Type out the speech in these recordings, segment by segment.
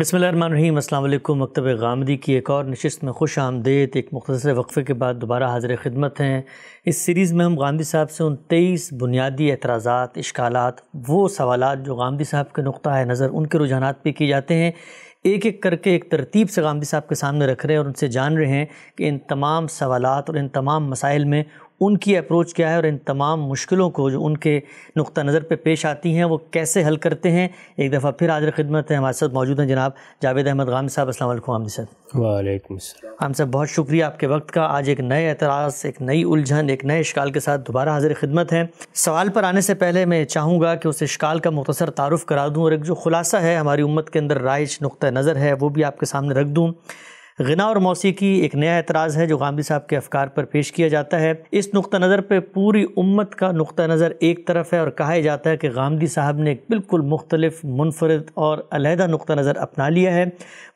बसमीम अल्लाम मकतब गामदी की एक और नशस्त में खुश आमदेद एक मुख्तर वक्फ़े के बाद दोबारा हाजिर ख़िदमत हैं इस सीरीज़ में हम गांधी साहब से उन तेईस बुनियादी एतराज़ा इश्काल वो सवाल जो गांधी साहब के नुक़ नज़र उनके रुझाना पे किए जाते हैं एक एक करके एक तरतीब से गांधी साहब के सामने रख रहे हैं और उनसे जान रहे हैं कि इन तमाम सवाल और इन तमाम मसाइल में उनकी अप्रोच क्या है और इन तमाम मुश्किलों को जो उनके नुक़ नज़र पर पे पेश आती हैं वो कैसे हल करते हैं एक दफ़ा फिर हाजिर खिदमत है हमारे साथ मौजूद हैं जनाब जावेद अहमद गाम साहब असल आमदी सर वालेकुम हम साहब बहुत शुक्रिया आपके वक्त का आज एक नए एतराज़ एक नई उलझन एक नए इश्काल के साथ दोबारा हाजिर खिदमत है सवाल पर आने से पहले मैं चाहूँगा कि उस इश्काल का मुख्तर तारफ़ करा दूँ और एक जो खुलासा है हमारी उम्मत के अंदर राइज नुक़ नज़र है वो भी आपके सामने रख दूँ गना और मौसीकी एक नया एतराज़ है जो गांधी साहब के अफकार पर पेश किया जाता है इस नुक़ नज़र पर पूरी उम्मत का नुक़ नज़र एक तरफ है और कहा जाता है कि गांधी साहब ने बिल्कुल मुख्तलिफ मुनफरद और अलहदा नुक़ नज़र अपना लिया है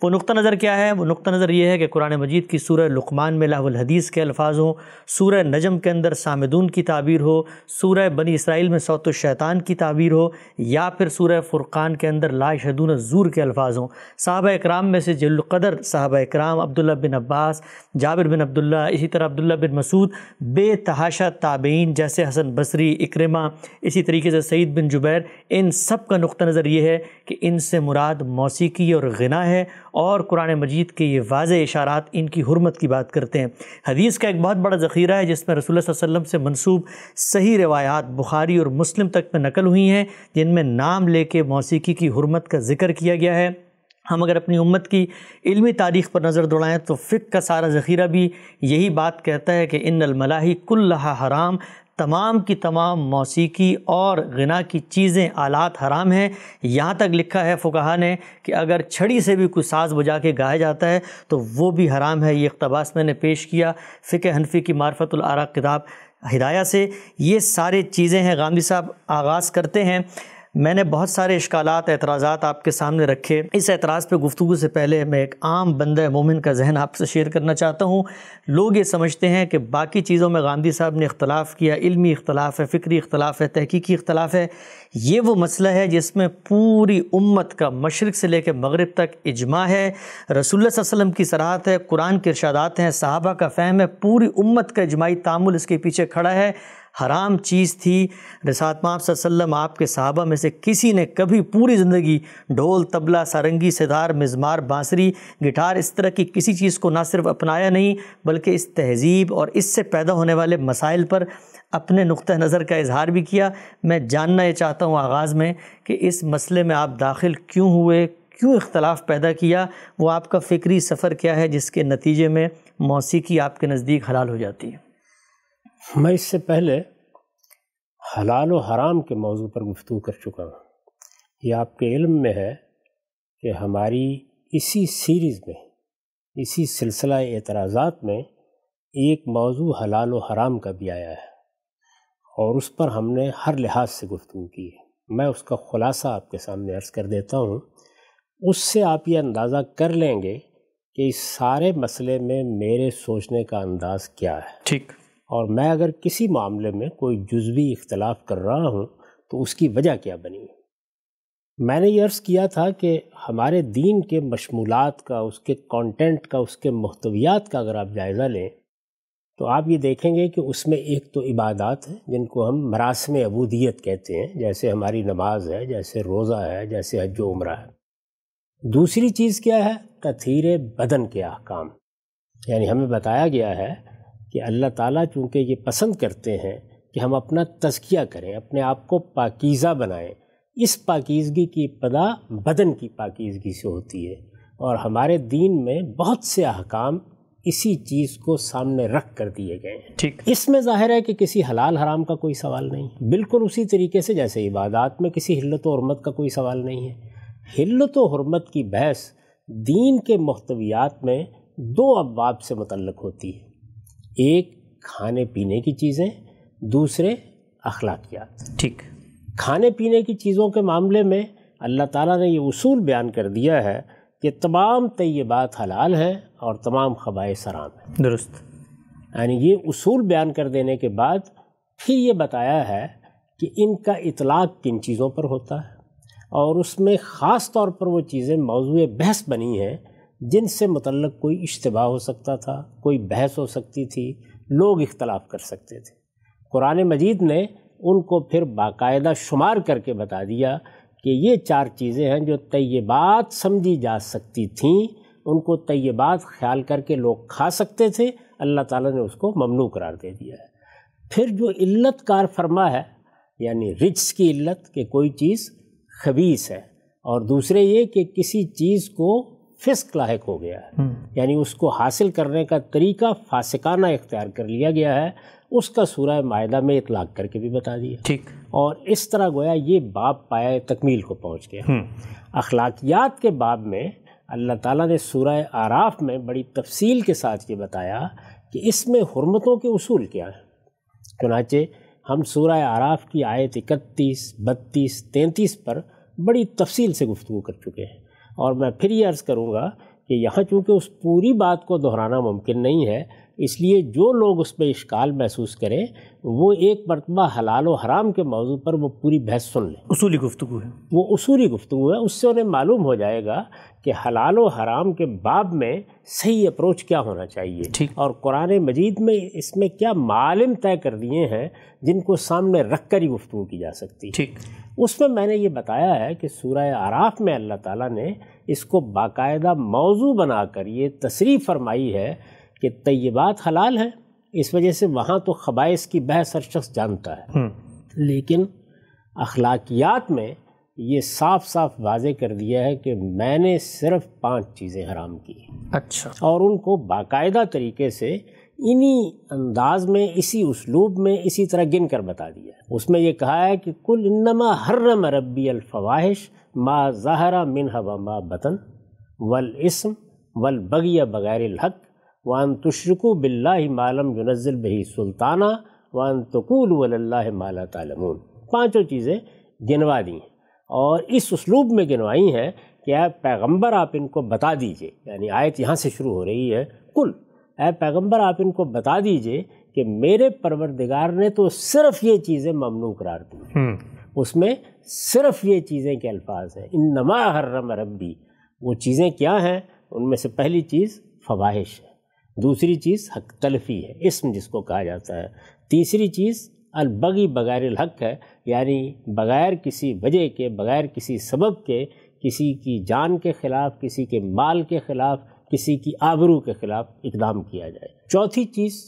वो नुक़ नज़र क्या है वो नुक़ नज़र यह है कि कुरान मजीद की सूर लकमान में लाहदीस के अल्फाज हों सूर नजम के अंदर सामदून की ताबीर हो सूर बनी इसराइल में सौत शैतान की ताबीर हो या फिर सूर फ़ुरक़ान के अंदर लाशदून जूर के अल्फाज हों साहब इक्राम में से जल्क़दर साहब इक्राम नाम अब्दुल्ला बिन अब्बास जाबिर बिन अब्दुल्ला इसी तरह अब्दुल्ला बिन मसूद बेतहाशा ताबेन जैसे हसन बसरी इक्रमा इसी तरीके से सईद बिन जुबैर इन सब का नुक़ः नज़र ये है कि इनसे मुराद मौसीकी और गना है और कुरान मजीद के ये वाज इशारात इनकी हरमत की बात करते हैं हदीस का एक बहुत बड़ा ज़ख़ीरा है जिसमें रसूल वसम से मनसूब सही रवायात बुखारी और मुस्लिम तक में नकल हुई हैं जिनमें नाम लेके मौसीकी की हरमत का ज़िक्र किया गया है हम अगर अपनी उम्मत की इल्मी तारीख़ पर नज़र दौड़ाएँ तो फ़िक का सारा ज़ख़ीरा भी यही बात कहता है कि इन अलमलाही कुल्लहा हराम तमाम की तमाम मौसीकी और गना की चीज़ें आलात हराम हैं यहाँ तक लिखा है फ़ुकाहा ने कि अगर छड़ी से भी कोई साज बजा के गाया जाता है तो वो भी हराम है ये इकतबास मैंने पेश किया फ़िक हनफी की मार्फतुलरा किताब हिदाया से ये सारे चीज़ें हैं गांधी साहब आगाज़ करते हैं मैंने बहुत सारे इश्काल एतराज़ा आपके सामने रखे इस एतराज़ पर गुफ्तु से पहले मैं एक आम बंद मोमिन का जहन आपसे शेयर करना चाहता हूँ लोग ये समझते हैं कि बाकी चीज़ों में गांधी साहब ने इख्तलाफ किया इलमी इख्तलाफ है फ़िक्री इख्तलाफ है तहकीकी इख्तलाफ है ये वो मसला है जिसमें पूरी उम्मत का मशरक़ से लेकर मगरब तक इजमा है रसोल्ला वसलम की सराहत है कुरान के इर्शादात हैं साहबा का फ़हम है पूरी उम्मत का इजमाही तामुल इसके पीछे खड़ा है हराम चीज़ थी रसात वसल्लम आपके सहाबा में से किसी ने कभी पूरी ज़िंदगी ढोल तबला सारंगी सितार मज़मार बांसुरी गिटार इस तरह की किसी चीज़ को ना सिर्फ अपनाया नहीं बल्कि इस तहज़ीब और इससे पैदा होने वाले मसाइल पर अपने नुक़ नज़र का इजहार भी किया मैं जानना ये चाहता हूँ आगाज़ में कि इस मसले में आप दाखिल क्यों हुए क्यों इख्तलाफ पैदा किया वो आपका फ़िक्री सफ़र क्या है जिसके नतीजे में मौसीकी आपके नज़दीक हलाल हो जाती है मैं इससे पहले हलाल और हराम के मौजू पर गुफ्तु कर चुका हूँ ये आपके इल्म में है कि हमारी इसी सीरीज़ में इसी सिलसिला एतराज़ात में एक मौजू हलाल व हराम का भी आया है और उस पर हमने हर लिहाज से गुफ्तु की है मैं उसका ख़ुलासा आपके सामने अर्ज़ कर देता हूँ उससे आप ये अंदाज़ा कर लेंगे कि इस सारे मसले में मेरे सोचने का अंदाज़ क्या है ठीक और मैं अगर किसी मामले में कोई जुजवी इख्तलाफ कर रहा हूँ तो उसकी वजह क्या बनी मैंने ये अर्ज़ किया था कि हमारे दीन के मशमूलत का उसके कॉन्टेंट का उसके महतवियात का अगर आप जायज़ा लें तो आप ये देखेंगे कि उसमें एक तो इबादत है जिनको हम मरासम अबूदियत कहते हैं जैसे हमारी नमाज है जैसे रोज़ा है जैसे हज उम्र है दूसरी चीज़ क्या है तथीर बदन के अहकाम यानी हमें बताया गया है कि अल्लाह ताला चूँकि ये पसंद करते हैं कि हम अपना तजकिया करें अपने आप को पाकिज़ा बनाएँ इस पाकिजगी की पदा बदन की पाकिजगी से होती है और हमारे दीन में बहुत से अहकाम इसी चीज़ को सामने रख कर दिए गए हैं ठीक इसमें ज़ाहिर है कि किसी हलाल हराम का कोई सवाल नहीं बिल्कुल उसी तरीके से जैसे इबादात में किसी हिल्लत हरमत का कोई सवाल नहीं है हिल्लत हरमत की बहस दीन के महतवियात में दो अबाब से मतलब होती है एक खाने पीने की चीज़ें दूसरे अखलाकियात ठीक खाने पीने की चीज़ों के मामले में अल्लाह ताला ने ये उसूल बयान कर दिया है कि तमाम तयबात हलाल हैं और तमाम खबाए सराम हैं दुरुस्त यानी ये उसूल बयान कर देने के बाद फिर ये बताया है कि इनका इतलाक़ किन चीज़ों पर होता है और उसमें ख़ास तौर पर वो चीज़ें मौजू बहस बनी हैं जिनसे मतलब कोई इश्तबा हो सकता था कोई बहस हो सकती थी लोग इख्तलाफ कर सकते थे कुरान मजीद ने उनको फिर बाकायदा शुमार करके बता दिया कि ये चार चीज़ें हैं जो तय्यबात समझी जा सकती थीं उनको तय्यबात ख्याल करके लोग खा सकते थे अल्लाह ताला ने उसको ममनू करार दे दिया है फिर जो इल्लत कार फरमा है यानी रिच्स की इल्लत कि कोई चीज़ खबीस है और दूसरे ये कि किसी चीज़ को फिस्क लाक हो गया है हम्म। यानी उसको हासिल करने का तरीका फासिकाना इख्तियार कर लिया गया है उसका सूरह माहा में इतलाक करके भी बता दिया ठीक और इस तरह गोया ये बाब पाया तकमील को पहुँच गया हम्म। अखलाकियात के बाब में अल्लाह ताला ने सूरह आराफ में बड़ी तफसील के साथ ये बताया कि इसमें हरमतों के असूल क्या हैं चुनाचे हम सूरह आराफ की आयत इकतीस बत्तीस तैंतीस पर बड़ी तफसील से गुफ्तु कर चुके हैं और मैं फिर ये अर्ज़ करूँगा कि यहाँ चूँकि उस पूरी बात को दोहराना मुमकिन नहीं है इसलिए जो लोग उस पर इश्काल महसूस करें वो एक मरतबा हलाल हराम के मौजू पर वो पूरी बहस सुन लें उसूली गुफ्तु है वो उसूली गुफ्तु है उससे उन्हें मालूम हो जाएगा कि हलाल हराम के बाब में सही अप्रोच क्या होना चाहिए ठीक और कुरान मजीद में इसमें क्या मालम तय कर दिए हैं जिनको सामने रख कर ही गुफ्तु की जा सकती है ठीक उसमें मैंने ये बताया है कि सूर्य आराफ में अल्लाह ताली ने इसको बाकायदा मौजू बनाकर ये तशरीफ़ फरमाई है कि तयबात हलाल है इस वजह से वहाँ तो ख़बाइस की बहस हर शख्स जानता है हम्म। लेकिन अखलाकियात में ये साफ साफ वाजे कर दिया है कि मैंने सिर्फ पांच चीज़ें हराम की अच्छा और उनको बाकायदा तरीके से इन्हीं अंदाज में इसी उसलूब में इसी तरह गिन कर बता दिया उसमें यह कहा है कि कुल इनमा हर्रम रबी अलफवाहिश मा जहरा मिन हवा मा बतन वल इसम वल बगिया बगैर हक वान तुशरको बिल्ला मालम युनज़ल बही सुल्ताना वान तकूल वल्ला माला तालमून पाँचों चीज़ें गिनवा दी हैं और इस उसलूब में गिनवाई हैं कि ऐ पैगंबर आप इनको बता दीजिए यानी आयत यहाँ से शुरू हो रही है कुल ऐ पैगम्बर आप इनको बता दीजिए कि मेरे परवरदिगार ने तो सिर्फ ये चीज़ें ममनू करार दी हम्म। उसमें सिर्फ ये चीज़ें के अल्फाज हैं इन नमा हर्रम रबी वो चीज़ें क्या हैं उनमें से पहली चीज़ फवाहिश है दूसरी चीज़ हक तलफी है इसम जिसको कहा जाता है तीसरी चीज़ अलबगी बगैर हक है यानी बग़ैर किसी वजह के बग़ैर किसी सबब के किसी की जान के ख़िलाफ़ किसी के माल के ख़िलाफ़ किसी की आबरू के ख़िलाफ़ इकदाम किया जाए चौथी चीज़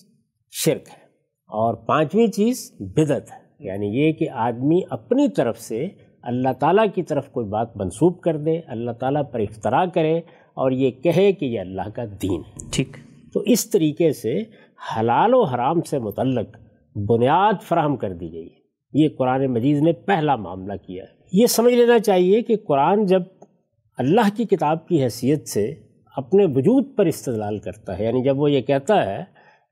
शिरक है और पाँचवीं चीज़ बिदत है यानी ये कि आदमी अपनी तरफ से अल्लाह ताला की तरफ कोई बात मनसूब कर दे अल्लाह ताला पर इफ्तरा करे और ये कहे कि यह अल्लाह का दीन है ठीक तो इस तरीके से हलाल व हराम से मुतलक बुनियाद फराहम कर दी गई है ये कुरान मजीद ने पहला मामला किया है ये समझ लेना चाहिए कि कुरान जब अल्लाह की किताब की हैसियत से अपने वजूद पर इस्तलाल करता है यानी जब वो ये कहता है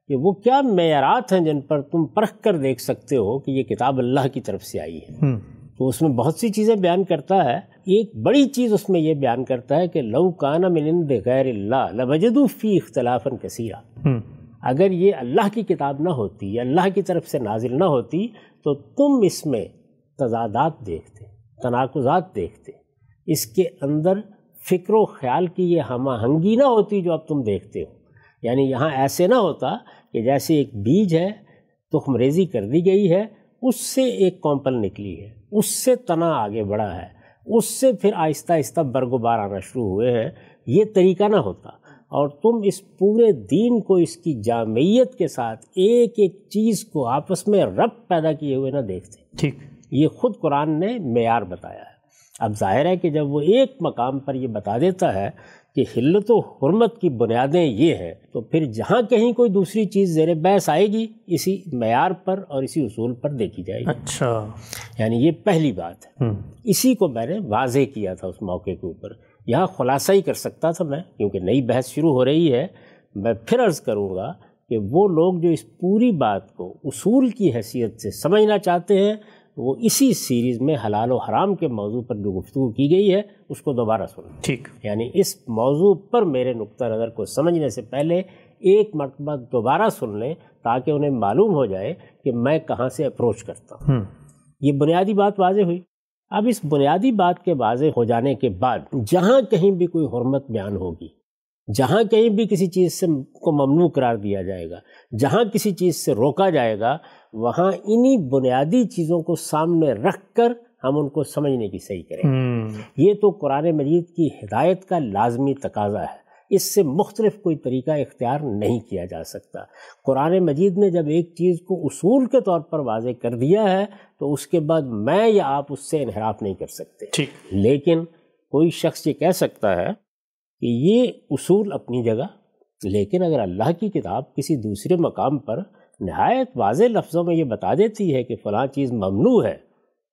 कि वो क्या मैारत हैं जिन पर तुम परख कर देख सकते हो कि ये किताब अल्लाह की तरफ से आई है हम्म। तो उसमें बहुत सी चीज़ें बयान करता है एक बड़ी चीज़ उसमें यह बयान करता है कि लऊ काना मिलिंद गैर लवजदू इख्तलाफन कसीरा हम्म। अगर ये अल्लाह की किताब ना होती अल्लाह की तरफ से नाजिल ना होती तो तुम इसमें तजादात देखते तनाकुजात देखते इसके अंदर फ़िक्र ख्याल की ये हम आहंगी ना होती जो अब तुम देखते हो यानी यहाँ ऐसे ना होता कि जैसे एक बीज है तुखमरेजी कर दी गई है उससे एक कॉम्पल निकली है उससे तना आगे बढ़ा है उससे फिर आहिस्ता आहिस्ता बरगुबार आना शुरू हुए हैं ये तरीका ना होता और तुम इस पूरे दीन को इसकी जामियत के साथ एक एक चीज़ को आपस में रब पैदा किए हुए ना देखते ठीक ये खुद कुरान ने मैार बताया है अब जाहिर है कि जब वो एक मकाम पर ये बता देता है कि हिल्लत तो हरमत की बुनियादें ये हैं तो फिर जहाँ कहीं कोई दूसरी चीज़ ज़ेर बहस आएगी इसी मैार पर और इसी असूल पर देखी जाएगी अच्छा यानी ये पहली बात है हम्म। इसी को मैंने वाजे किया था उस मौके के ऊपर यहाँ खुलासा ही कर सकता था मैं क्योंकि नई बहस शुरू हो रही है मैं फिर अर्ज़ करूँगा कि वो लोग जो इस पूरी बात को उसूल की हैसियत से समझना चाहते हैं तो वो इसी सीरीज़ में हलाल और हराम के मौजू पर जो गुफ्तु की गई है उसको दोबारा सुन ठीक यानी इस मौजू पर मेरे नुक़ नज़र को समझने से पहले एक मरतबा दोबारा सुन लें ताकि उन्हें मालूम हो जाए कि मैं कहाँ से अप्रोच करता हूँ हम्म। ये बुनियादी बात वाज हुई अब इस बुनियादी बात के वाज हो जाने के बाद जहाँ कहीं भी कोई हरमत बयान होगी जहाँ कहीं भी किसी चीज़ से को ममनू करार दिया जाएगा जहाँ किसी चीज़ से रोका जाएगा वहाँ इन्हीं बुनियादी चीज़ों को सामने रख कर हम उनको समझने की सही करें हम्म। ये तो कुरान मजीद की हिदायत का लाजमी तकाजा है इससे मुख्तलिफ कोई तरीका इख्तियार नहीं किया जा सकता कुरान मजीद ने जब एक चीज़ को उसूल के तौर पर वाज कर दिया है तो उसके बाद मैं या आप उससे इनहराफ नहीं कर सकते ठीक लेकिन कोई शख्स ये कह सकता है कि ये उसूल अपनी जगह लेकिन अगर अल्लाह की किताब किसी दूसरे मकाम पर नहायत वाज लफ्ज़ों में ये बता देती है कि फ़लाँ चीज़ ममनू है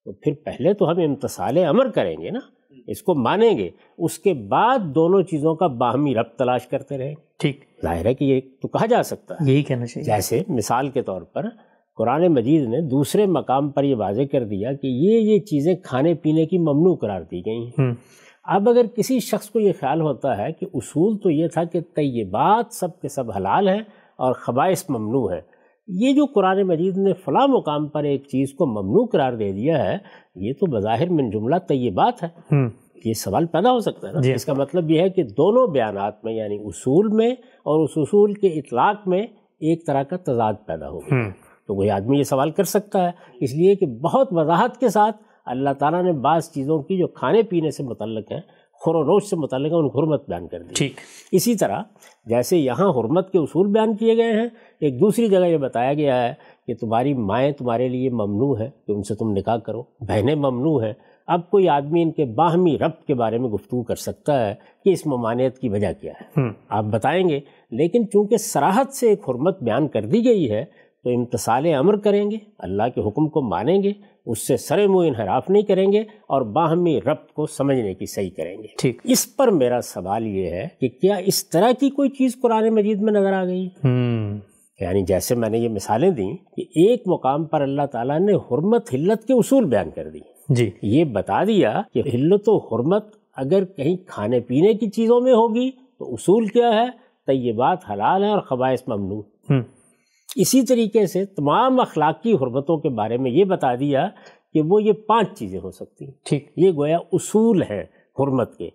तो फिर पहले तो हम इम्तसाल अमर करेंगे ना इसको मानेंगे उसके बाद दोनों चीज़ों का बाहमी रब तलाश करते रहें ठीक जाहिर है कि ये तो कहा जा सकता है यही कहना चाहिए जैसे मिसाल के तौर पर कुरान मजीद ने दूसरे मकाम पर यह वाजे कर दिया कि ये ये चीज़ें खाने पीने की ममनू करार दी गई हैं हम्म। अब अगर किसी शख्स को ये ख्याल होता है कि उसूल तो ये था कि बात सब के सब हलाल हैं और खबाइस ममनू है ये जो कुरान मजीद ने फ़ला मुकाम पर एक चीज़ को ममनू करार दे दिया है ये तो बज़ाहिर मिन जुमला तय बात है हम्म। ये सवाल पैदा हो सकता है ना इसका मतलब यह है कि दोनों बयान में यानी उसूल में और उस उसूल के इतलाक़ में एक तरह का तजाद पैदा हो हम्म। तो वही आदमी ये सवाल कर सकता है इसलिए कि बहुत वजाहत के साथ अल्लाह ताला ने बाज़ चीज़ों की जो खाने पीने से मतलब हैं ખોરો રોસિસ മുതલેકા ઉન હુરમત બયાન કર દી. ઈસી તરહ જૈસે યહા હુરમત કે ઉસૂલ બયાન કિયે ગયે હૈ એક દૂસરી જગહ યે બતાયા ગયા હૈ કે તુમારી માયે તુમારે લિયે મમનૂહ હૈ તુમસે તુમ નિકાહ કરો બહેને મમનૂહ હૈ અબ કોઈ આદમી ઇનકે બાહમી રક્ત કે બારે મે ગુફતુગો કર સકતા હૈ કે ઇસ મમનિયત કી વજહ ક્યા હૈ આપ બતાયેંગે લેકિન ચુન્કે સરાહત સે હુરમત બયાન કર દી ગઈ હૈ તો ઇмતસાલ-એ-અમર કરેંગે અલ્લાહ કે હુકમ કો માનેંગે उससे सरेमो इनहराफ नहीं करेंगे और बाहमी रब को समझने की सही करेंगे ठीक इस पर मेरा सवाल ये है कि क्या इस तरह की कोई चीज़ कुरान मजीद में नज़र आ गई हम्म। यानी जैसे मैंने ये मिसालें दी कि एक मुकाम पर अल्लाह ताला ने हरमत हिल्लत के उसूल बयान कर दी जी ये बता दिया कि हिल्लत हरमत अगर कहीं खाने पीने की चीज़ों में होगी तो उसूल क्या है बात हलाल है और खबाइस ममनू हम्म। इसी तरीके से तमाम अखलाकी हरबतों के बारे में ये बता दिया कि वो ये पांच चीज़ें हो सकती हैं ठीक ये गोया उसूल हैं हरमत के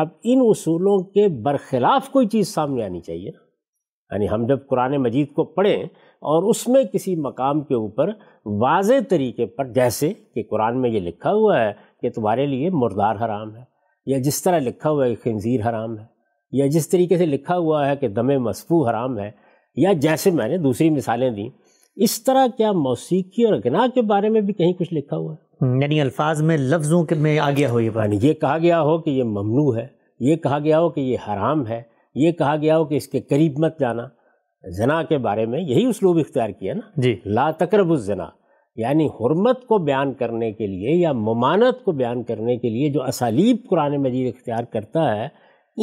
अब इन उसूलों के बरखिलाफ़ कोई चीज़ सामने आनी चाहिए यानी हम जब कुरान मजीद को पढ़ें और उसमें किसी मकाम के ऊपर वाज तरीके पर जैसे कि कुरान में ये लिखा हुआ है कि तुम्हारे लिए मुर्दार हराम है या जिस तरह लिखा हुआ है खनज़ीर हराम है या जिस तरीके से लिखा हुआ है कि दम मसफू हराम है या जैसे मैंने दूसरी मिसालें दी इस तरह क्या मौसीकी और गना के बारे में भी कहीं कुछ लिखा हुआ है यानी अल्फाज में लफ्ज़ों के में आ गया हो ये बात ये कहा गया हो कि ये ममनू है ये कहा गया हो कि ये हराम है ये कहा गया हो कि इसके करीब मत जाना जना के बारे में यही उसलूब इख्तियार किया ना जी ला तकरब जना यानी हरमत को बयान करने के लिए या ममानत को बयान करने के लिए जो असालीब कुरान मजीद इख्तियार करता है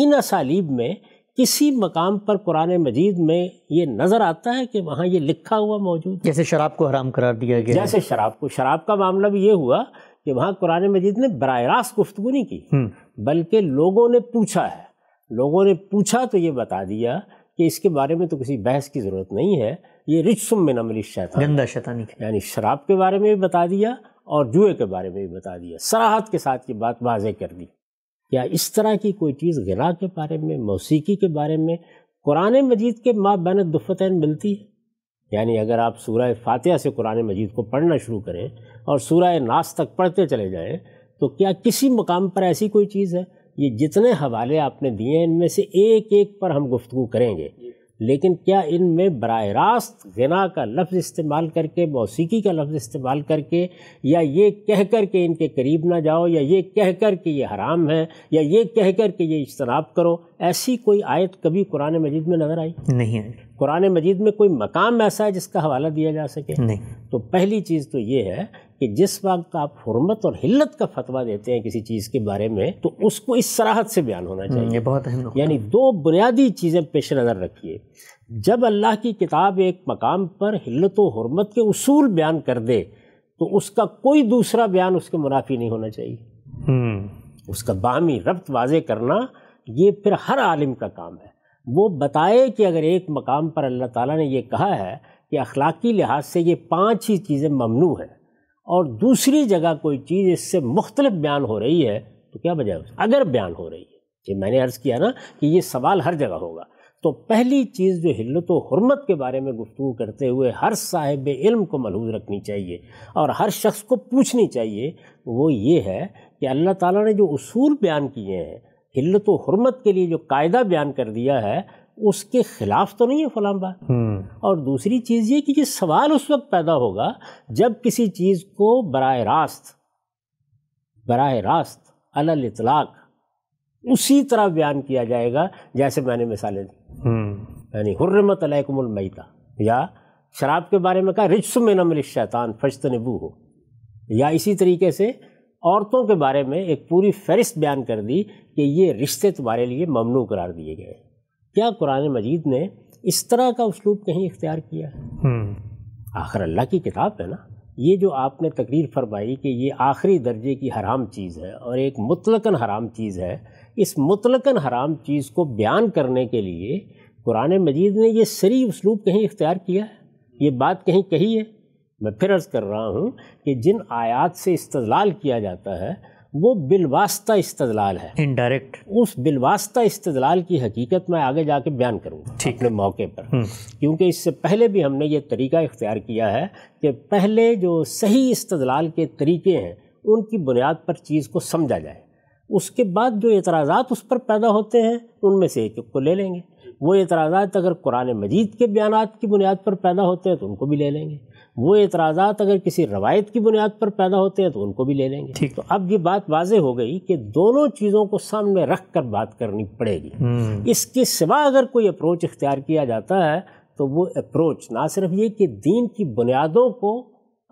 इन असालीब में किसी मकाम पर कुरान मजीद में ये नज़र आता है कि वहाँ ये लिखा हुआ मौजूद जैसे शराब को हराम करार दिया गया जैसे शराब को शराब का मामला भी ये हुआ कि वहाँ कुरान मजीद ने बर रास्त गुफ्तु नहीं की हम्म। बल्कि लोगों ने पूछा है लोगों ने पूछा तो ये बता दिया कि इसके बारे में तो किसी बहस की ज़रूरत नहीं है ये रिचसुम में नमरी शैतान गंदा शैतानी यानी शराब के बारे में भी बता दिया और जुए के बारे में भी बता दिया सराहत के साथ ये बात वाजह कर दी या इस तरह की कोई चीज़ गिरा के बारे में मौसीकी के बारे में कुरान मजीद के माँ बैन दुफ़तैन मिलती है यानी अगर आप सूरह फातिहा से कुरान मजीद को पढ़ना शुरू करें और सूरह नास तक पढ़ते चले जाएं तो क्या किसी मकाम पर ऐसी कोई चीज़ है ये जितने हवाले आपने दिए हैं इनमें से एक एक पर हम गुफ्तु करेंगे लेकिन क्या इन में बर रास्त गना का लफ्ज़ इस्तेमाल करके मौसीकी का लफ्ज़ इस्तेमाल करके या ये कह कर के इनके करीब ना जाओ या ये कह कर के ये हराम है या ये कह कर के ये इज्तनाब करो ऐसी कोई आयत कभी कुरान मजीद में नज़र आई नहीं आई कुरान मजीद में कोई मकाम ऐसा है जिसका हवाला दिया जा सके नहीं तो पहली चीज़ तो ये है कि जिस वक्त आप हरमत और हिल्लत का फतवा देते हैं किसी चीज़ के बारे में तो उसको इस सराहत से बयान होना हम्म, चाहिए ये बहुत अहम यानी दो बुनियादी चीज़ें पेश नज़र रखिए जब अल्लाह की किताब एक मकाम पर हिल्लत व हरमत के असूल बयान कर दे तो उसका कोई दूसरा बयान उसके मुनाफी नहीं होना चाहिए हम्म। उसका बामी रब्त वाजे करना ये फिर हर आलिम का काम है वो बताए कि अगर एक मकाम पर अल्लाह ताला ने ये कहा है कि अखलाकी लिहाज से ये पांच ही चीज़ें ममनू हैं और दूसरी जगह कोई चीज़ इससे मुख्तलिफ बयान हो रही है तो क्या वजह अगर बयान हो रही है कि मैंने अर्ज़ किया ना कि ये सवाल हर जगह होगा तो पहली चीज़ जो हिल्लत हरमत के बारे में गुफ्तु करते हुए हर साहिब इल्म को मलहूज रखनी चाहिए और हर शख्स को पूछनी चाहिए वो ये है कि अल्लाह ताला ने जो उसूल बयान किए हैं हिल्लत तो हरमत के लिए जो कायदा बयान कर दिया है उसके खिलाफ तो नहीं है फलाम बात हम्म। और दूसरी चीज़ ये कि ये सवाल उस वक्त पैदा होगा जब किसी चीज़ को बरह रास्त बरह रास्त अल इतलाक उसी तरह बयान किया जाएगा जैसे मैंने मिसालें दी हम्म। यानी हर्रमत अलकमता या शराब के बारे में कहा रिजसुमिनमल शैतान नबू हो या इसी तरीके से औरतों के बारे में एक पूरी फहरिस्त बयान कर दी कि ये रिश्ते तुम्हारे लिए ममनू करार दिए गए क्या कुरान मजीद ने इस तरह का उसलूब कहीं इख्तियार किया हम्म। आखिर अल्लाह की किताब है ना ये जो आपने तकरीर फरमाई कि ये आखिरी दर्जे की हराम चीज़ है और एक मुतलकन हराम चीज़ है इस मुतलकन हराम चीज़ को बयान करने के लिए कुरान मजीद ने ये सरी उसलूब कहीं इख्तियार किया है ये बात कहीं कही है मैं फिर अर्ज़ कर रहा हूँ कि जिन आयात से इस्तलाल किया जाता है वो बिलवास्ता इस्तलाल है इनडायरेक्ट उस बिलवास्ता इस्तलाल की हकीकत मैं आगे जाके बयान करूँगा ठीक अपने मौके पर हम्म। क्योंकि इससे पहले भी हमने ये तरीका इख्तियार किया है कि पहले जो सही इस्तलाल के तरीके हैं उनकी बुनियाद पर चीज़ को समझा जाए उसके बाद जो एतराज़ात उस पर पैदा होते हैं उनमें से एक एक को ले लेंगे वो एतराज़ात अगर कुरान मजीद के बयान की बुनियाद पर पैदा होते हैं तो उनको भी ले लेंगे वो एतराज़ात अगर किसी रवायत की बुनियाद पर पैदा होते हैं तो उनको भी ले लेंगे ठीक तो अब ये बात वाज हो गई कि दोनों चीज़ों को सामने रख कर बात करनी पड़ेगी हम्म। इसके सिवा अगर कोई अप्रोच इख्तियार किया जाता है तो वो अप्रोच ना सिर्फ ये कि दीन की बुनियादों को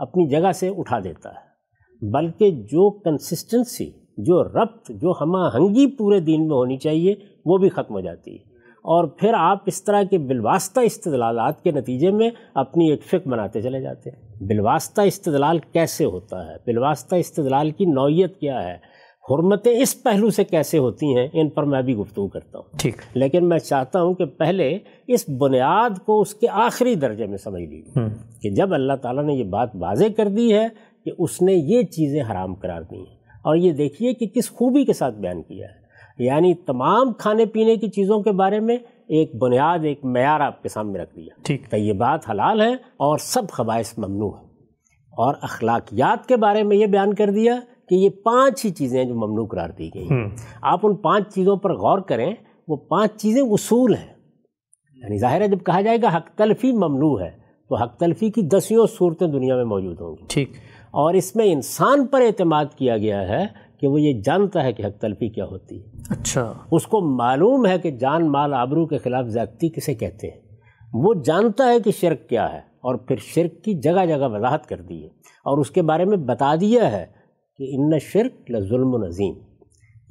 अपनी जगह से उठा देता है बल्कि जो कंसिस्टेंसी जो रब्त जो हम आहंगी पूरे दिन में होनी चाहिए वो भी ख़त्म हो जाती है और फिर आप इस तरह के बिलवास्ता इस्तलालात के नतीजे में अपनी एक फ़िक बनाते चले जाते हैं बिलवास्ता इस्तलाल कैसे होता है बिलवास्ता इस्तलाल की नौीयत क्या है हरमतें इस पहलू से कैसे होती हैं इन पर मैं भी गुफ्तु करता हूँ ठीक लेकिन मैं चाहता हूँ कि पहले इस बुनियाद को उसके आखिरी दर्जे में समझ लीजिए हम्म। कि जब अल्लाह ताला ने ये बात वाजे कर दी है कि उसने ये चीज़ें हराम करार दी हैं और ये देखिए कि किस खूबी के साथ बयान किया है यानी तमाम खाने पीने की चीज़ों के बारे में एक बुनियाद एक मैार आपके सामने रख दिया ठीक तो ये बात हलाल है और सब खबाइस ममनू है और अखलाकियात के बारे में ये बयान कर दिया कि ये पांच ही चीज़ें जो ममनू करार दी गई हम्म। आप उन पांच चीज़ों पर गौर करें वो पांच चीज़ें उसूल हैं यानी जाहिर है जब कहा जाएगा हक तलफी ममनू है तो हक तलफी की दसियों सूरतें दुनिया में मौजूद होंगी ठीक और इसमें इंसान पर अतमाद किया गया है कि वो ये जानता है कि हक तलफी क्या होती है अच्छा उसको मालूम है कि जान माल आबरू के खिलाफ ज्यादती किसे कहते हैं वो जानता है कि शिरक क्या है और फिर शिरक की जगह जगह वजाहत कर दी है और उसके बारे में बता दिया है कि इन शिरक लजुल्म नज़ीम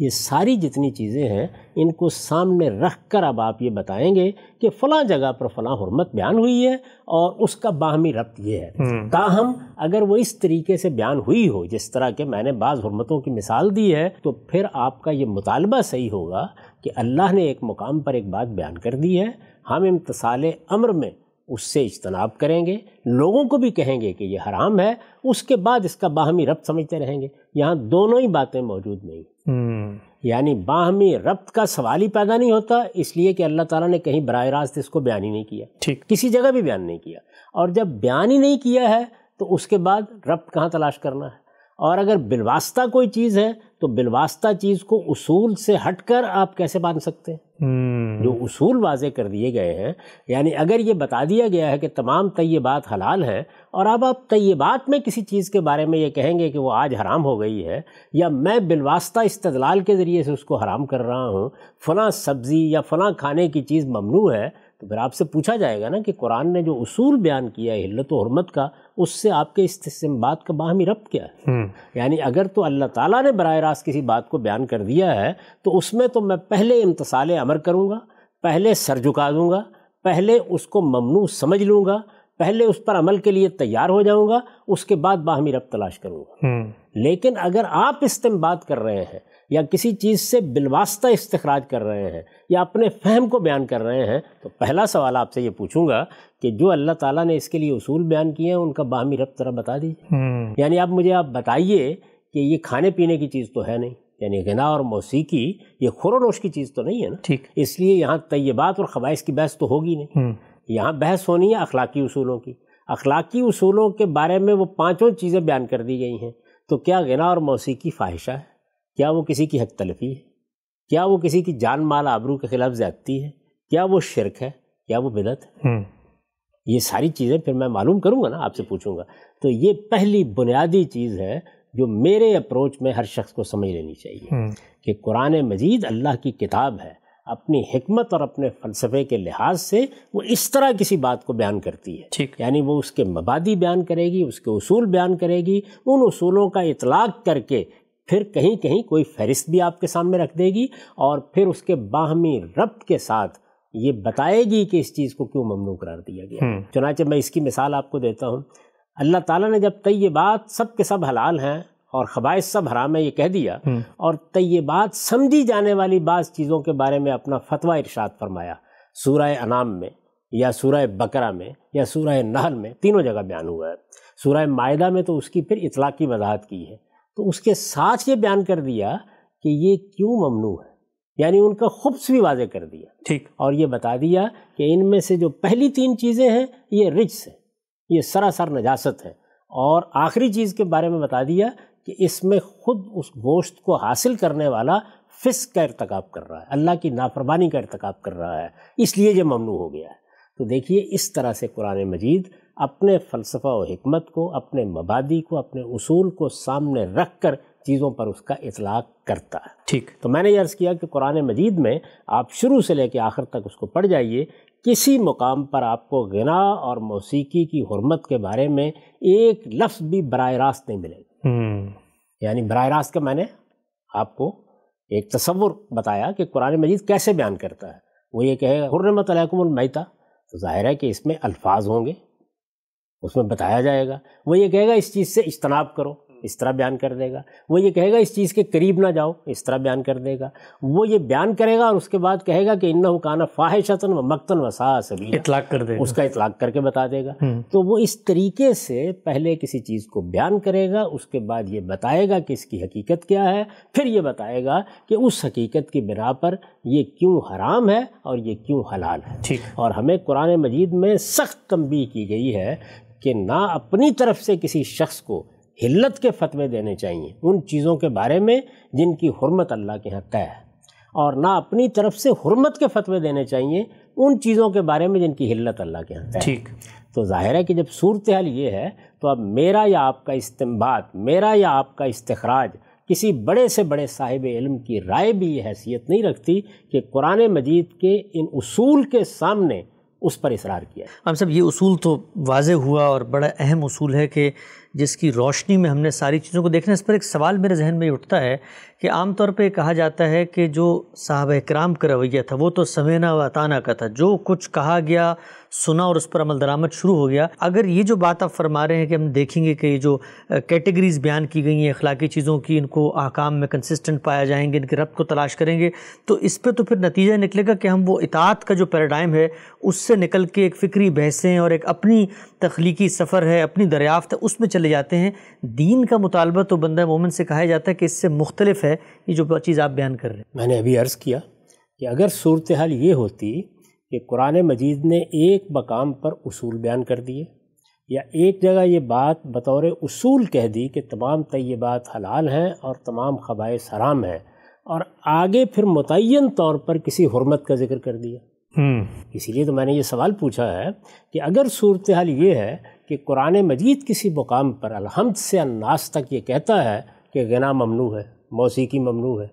ये सारी जितनी चीज़ें हैं इनको सामने रख कर अब आप ये बताएंगे कि फ़लाँ जगह पर फ़लाँ हरमत बयान हुई है और उसका बाहमी रब्त ये है हम्म। ताहम अगर वो इस तरीके से बयान हुई हो जिस तरह के मैंने बाज़ हरमतों की मिसाल दी है तो फिर आपका ये मुतालबा सही होगा कि अल्लाह ने एक मुकाम पर एक बात बयान कर दी है हम इम्तसाल अम्र में उससे इजतनाब करेंगे लोगों को भी कहेंगे कि ये हराम है उसके बाद इसका बाहमी रब्त समझते रहेंगे यहाँ दोनों ही बातें मौजूद नहीं हम्म। यानी बाह में रब्त का सवाल ही पैदा नहीं होता इसलिए कि अल्लाह ताला ने कहीं बर रास्त इसको बयान ही नहीं किया ठीक किसी जगह भी बयान नहीं किया और जब बयान ही नहीं किया है तो उसके बाद रब्त कहाँ तलाश करना है और अगर बिलवास्ता कोई चीज़ है तो बिलवास्ता चीज़ को उसूल से हटकर आप कैसे बांध सकते हैं हम्म। जो उसूल वाजे कर दिए गए हैं यानी अगर ये बता दिया गया है कि तमाम तयबात हलाल हैं और अब आप तयबात में किसी चीज़ के बारे में ये कहेंगे कि वो आज हराम हो गई है या मैं बिलवास्ता इस्तलाल के ज़रिए से उसको हराम कर रहा हूँ फ़लाँ सब्ज़ी या फ़लाँ खाने की चीज़ ममनू है तो फिर आपसे पूछा जाएगा ना कि कुरान ने जो उसूल बयान किया है हिल्लत हरमत का उससे आपके इस्तेबात का बाहमी रब क्या है हम्म। यानी अगर तो अल्लाह ताला ने बरह रास्त किसी बात को बयान कर दिया है तो उसमें तो मैं पहले इम्तसाल अमर करूँगा पहले सर झुका दूँगा पहले उसको ममनू समझ लूँगा पहले उस पर अमल के लिए तैयार हो जाऊँगा उसके बाद बाहमी रब तलाश करूँगा हम्म। लेकिन अगर आप इस्तेमाल कर रहे हैं या किसी चीज़ से बिलवास्ता इस्तराज कर रहे हैं या अपने फहम को बयान कर रहे हैं तो पहला सवाल आपसे ये पूछूंगा कि जो अल्लाह ताला ने इसके लिए उसूल बयान किए हैं उनका बाहमी रब तरह बता दीजिए हम्म। यानी आप मुझे आप बताइए कि ये खाने पीने की चीज़ तो है नहीं यानी गना और मौसीकी ये खुरोनोश की चीज़ तो नहीं है ना ठीक इसलिए यहाँ तयबात और खबाइश की बहस तो होगी नहीं हम्म। यहाँ बहस होनी है अखलाकी उसूलों की अखलाकी उसूलों के बारे में वो पाँचों चीज़ें बयान कर दी गई हैं तो क्या गना और मौसीकी फाहिशा है क्या वो किसी की हक तलफी है क्या वो किसी की जान माल आबरू के खिलाफ ज्यादती है क्या वो शिरक है क्या वो बिदत है हम्म। ये सारी चीज़ें फिर मैं मालूम करूँगा ना आपसे पूछूंगा तो ये पहली बुनियादी चीज़ है जो मेरे अप्रोच में हर शख्स को समझ लेनी चाहिए हम्म। कि कुरान मजीद अल्लाह की किताब है अपनी हमत और अपने फ़लसफ़े के लिहाज से वो इस तरह किसी बात को बयान करती है ठीक यानी वो उसके मबादी बयान करेगी उसके उसूल बयान करेगी उन उसूलों का इतलाक़ करके फिर कहीं कहीं कोई फहरिस्त भी आपके सामने रख देगी और फिर उसके बाहमी रब के साथ ये बताएगी कि इस चीज़ को क्यों ममनू करार दिया गया हम्म। चुनाचे मैं इसकी मिसाल आपको देता हूँ अल्लाह ताला ने जब बात सब के सब हलाल हैं और खबाइश सब हराम है ये कह दिया हम्म। और बात समझी जाने वाली बाज़ चीज़ों के बारे में अपना फतवा इरशाद फरमाया सूरह अनाम में या सूरह बकरा में या सूरह नहल में तीनों जगह बयान हुआ है सूरह मायदा में तो उसकी फिर की वजाहत की है तो उसके साथ ये बयान कर दिया कि ये क्यों ममनू है यानी उनका खुब्स भी वाजह कर दिया ठीक और ये बता दिया कि इनमें से जो पहली तीन चीज़ें हैं ये रिक्स है ये सरासर नजासत है और आखिरी चीज़ के बारे में बता दिया कि इसमें खुद उस गोश्त को हासिल करने वाला फिस्क का इरतकब कर रहा है अल्लाह की नाफरबानी का इरतक कर रहा है इसलिए ये ममनू हो गया है तो देखिए इस तरह से कुरान मजीद अपने फ़लसफ़ा और हमत को अपने मबादी को अपने उसूल को सामने रख कर चीज़ों पर उसका इतलाक़ करता है ठीक तो मैंने ये अर्ज़ किया कि कुरान मजीद में आप शुरू से लेकर आखिर तक उसको पढ़ जाइए किसी मुकाम पर आपको गना और मौसीकी की हरमत के बारे में एक लफ्ज़ भी बर रास्त नहीं मिलेगा हम्म। यानी बर रास्त का मैंने आपको एक तस्वुर बताया कि कुरान मजीद कैसे बयान करता है वो ये कहे हुरमत अलैकुमलमैता तो ज़ाहिर है कि इसमें अल्फाज होंगे उसमें बताया जाएगा वो ये कहेगा इस चीज़ से इज्तनाब करो इस तरह बयान कर देगा वो ये कहेगा इस चीज़ के करीब ना जाओ इस तरह बयान कर देगा वो ये बयान करेगा और उसके बाद कहेगा कि इन्ना हुकाना फाहिशतन व मक्तन वसा सभी इतलाक कर देगा उसका इतलाक करके बता देगा हम्म। तो वो इस तरीके से पहले किसी चीज़ को बयान करेगा उसके बाद ये बताएगा कि इसकी हकीकत क्या है फिर ये बताएगा कि उस हकीकत की बिना पर ये क्यों हराम है और ये क्यों हलाल है ठीक और हमें कुरान मजीद में सख्त तमबी की गई है कि ना अपनी तरफ से किसी शख्स को हिल्लत के फतवे देने चाहिए उन चीज़ों के बारे में जिनकी हरमत अल्लाह के यहाँ तय है और ना अपनी तरफ से हरमत के फतवे देने चाहिए उन चीज़ों के बारे में जिनकी हिल्लत अल्लाह के यहाँ तय ठीक तो ज़ाहिर है कि जब सूरत हाल ये है तो अब मेरा या आपका इस्तेमाल मेरा या आपका इस्तराज किसी बड़े से बड़े साहिब इल्म की राय भी ये हैसियत नहीं रखती कि कुरान मजीद के इन उसूल के सामने उस पर इसरार किया हम सब ये उसूल तो वाज हुआ और बड़ा अहम उसूल है कि जिसकी रोशनी में हमने सारी चीज़ों को देखना इस पर एक सवाल मेरे जहन में उठता है कि आमतौर पर कहा जाता है कि जो साहब कराम का रवैया था वो तो समेना व ताना का था जो कुछ कहा गया सुना और उस पर अमल दरामद शुरू हो गया अगर ये जो बात आप फरमा रहे हैं कि हम देखेंगे कि ये जो कैटेगरीज़ बयान की गई हैं अखलाकी चीज़ों की इनको आकाम में कंसिस्टेंट पाया जाएंगे इनके रब को तलाश करेंगे तो इस पर तो फिर नतीजा निकलेगा कि हम वो इतात का जो पैराडाइम है उससे निकल के एक फ़िक्री बहसें और एक अपनी तख्लीकी सफ़र है अपनी दरियाफ्त है उसमें चले चले जाते हैं दीन का मुतालबा तो बंदा मोमिन से कहा जाता है कि इससे मुख्तलिफ है ये जो चीज़ आप बयान कर रहे हैं मैंने अभी अर्ज़ किया कि अगर सूरत हाल ये होती कि कुरान मजीद ने एक मकाम पर उसूल बयान कर दिए या एक जगह ये बात बतौर उसूल कह दी कि तमाम तयबात हलाल हैं और तमाम खबाइस हराम हैं और आगे फिर मुतन तौर पर किसी हरमत का जिक्र कर दिया हम्म। इसीलिए तो मैंने ये सवाल पूछा है कि अगर सूरत हाल ये है कि कुरान मजीद किसी मुकाम पर अलहमद से अन्नास तक ये कहता है कि गना ममनू है मौसीकी ममनू है